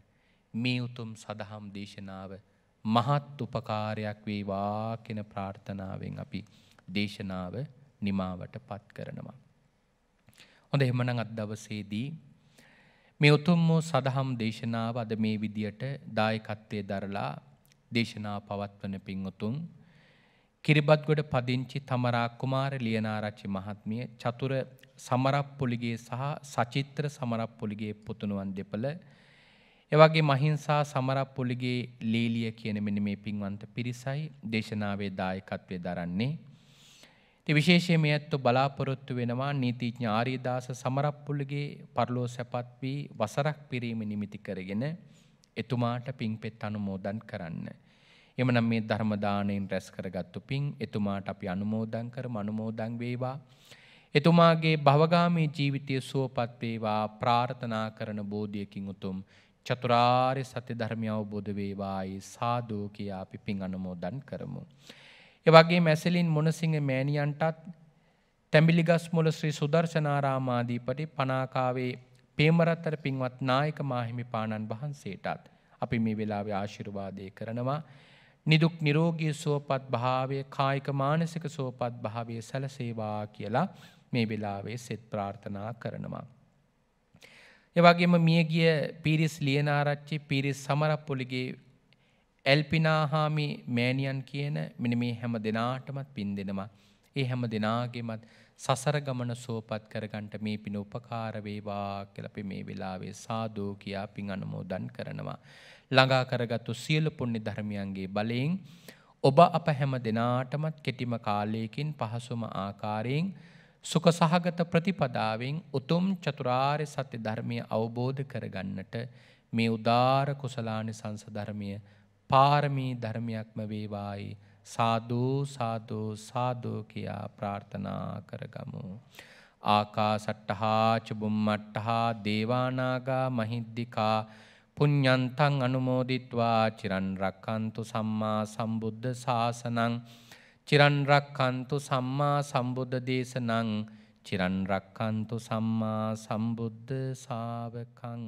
මේ උතුම් සදහම් දේශනාව මහත් උපකාරයක් වේවා කෙන ප්‍රාර්ථනාවෙන් අපි දේශනාව නිමාවට පත් කරනවා. හොඳ එහෙමන අත් දවසේදී මේ උතුම් වූ සදහම් දේශනාව අද මේ විදියට දායකත්වය දරලා දේශනා පවත්වන පින්වතුන් කිරිබත්ගොඩ පදිංචි තමරා කුමාර ලියනාරච්චි මහත්මිය චතුර සමරප්පොලිගේ සහ සචිත්‍ර සමරප්පොලිගේ පුතුණුවන් දෙපළ එවගේ මහිංසා සමරප්පොලිගේ ලීලිය කියන මෙන්න මේ පින්වන්ත පිරිසයි දේශනාවේ දායකත්වය දරන්නේ. ඉතින් විශේෂයෙන් මේ ඇත්තෝ බලාපොරොත්තු වෙනවා නීතිඥ ආරියදාස සමරප්පොලිගේ පරලෝ සැපත් වී වසරක් පිරීම නිමිති කරගෙන එතුමාට පින්පෙත් අනුමෝදන් කරන්න. එමනම් මේ ධර්ම දාණයෙන් රැස් කරගත්තු පින් එතුමාට අපි අනුමෝදන් කරමු අනුමෝදන් වේවා. එතුමාගේ භවගාමී ජීවිතය සුවපත් වේවා ප්‍රාර්ථනා කරන බෝධියකින් උතුම් චතුරාර්ය සත්‍ය ධර්මය අවබෝධ වේවායි සාදු කියා අපි පින් අනුමෝදන් කරමු. ඒ වගේම ඇසලින් මොනසිංහ මෑණියන්ටත් තැඹිලිගස් මුල ශ්‍රී සුදර්ශනාරාම ආදීපති පනාකාවේ පේමරත්තර පින්වත් නායක මාහිමි පාණන් වහන්සේටත් අපි මේ වෙලාවේ ආශිර්වාදේ කරනවා. නිදුක් නිරෝගී සුවපත් භාවය කායික මානසික සුවපත් භාවය සැලසේවා කියලා මේ වෙලාවේ සෙත් ප්‍රාර්ථනා කරනවා. එවගේම මියගිය පිරිස් ලියනාරච්චි පිරිස් සමරප්පොලිගේ ඇල්පිනාහාමි මෑනියන් කියන මෙන මේ හැම දෙනාටමත් පින් දෙනවා. ඒ හැම දෙනාගේමත් සසර ගමන සෝපත් කරගන්ට මේ පින උපකාරවේවා කලපි මේ වෙලාවේ සාදෝ කියා පින් අනුමෝදන් කරනවා. ළඟා කරගත්තු සියලු පුණ්‍ය ධර්මයන්ගේ බලයෙන් ඔබ අප හැම දෙනාටමත් කෙටිම කාලයකින් පහසුම ආකාරයෙන් සුඛ සහගත ප්‍රතිපදාවෙන් උතුම් චතුරාර්ය සත්‍ය ධර්මය අවබෝධ කරගන්නට මේ උදාර කුසලානි සංසධර්මය පාරමී ධර්මයක්ම වේවායි සාධූ සාධූ සාධෝ කියා ප්‍රාර්ථනා කරගමු. ආකා සට්ටහා චුබුම්මට්ටහා දේවානාගා මහිද්දිකා පුඤ්ඤන්තං අනුමෝදිත්වා චිරන් රක්칸තු සම්මා සම්බුද්ධ ශාසනං චිරන් රක්칸තු සම්මා සම්බුද්ධ දේශනං චිරන් රක්칸තු සම්මා සම්බුද්ධ ශාවකං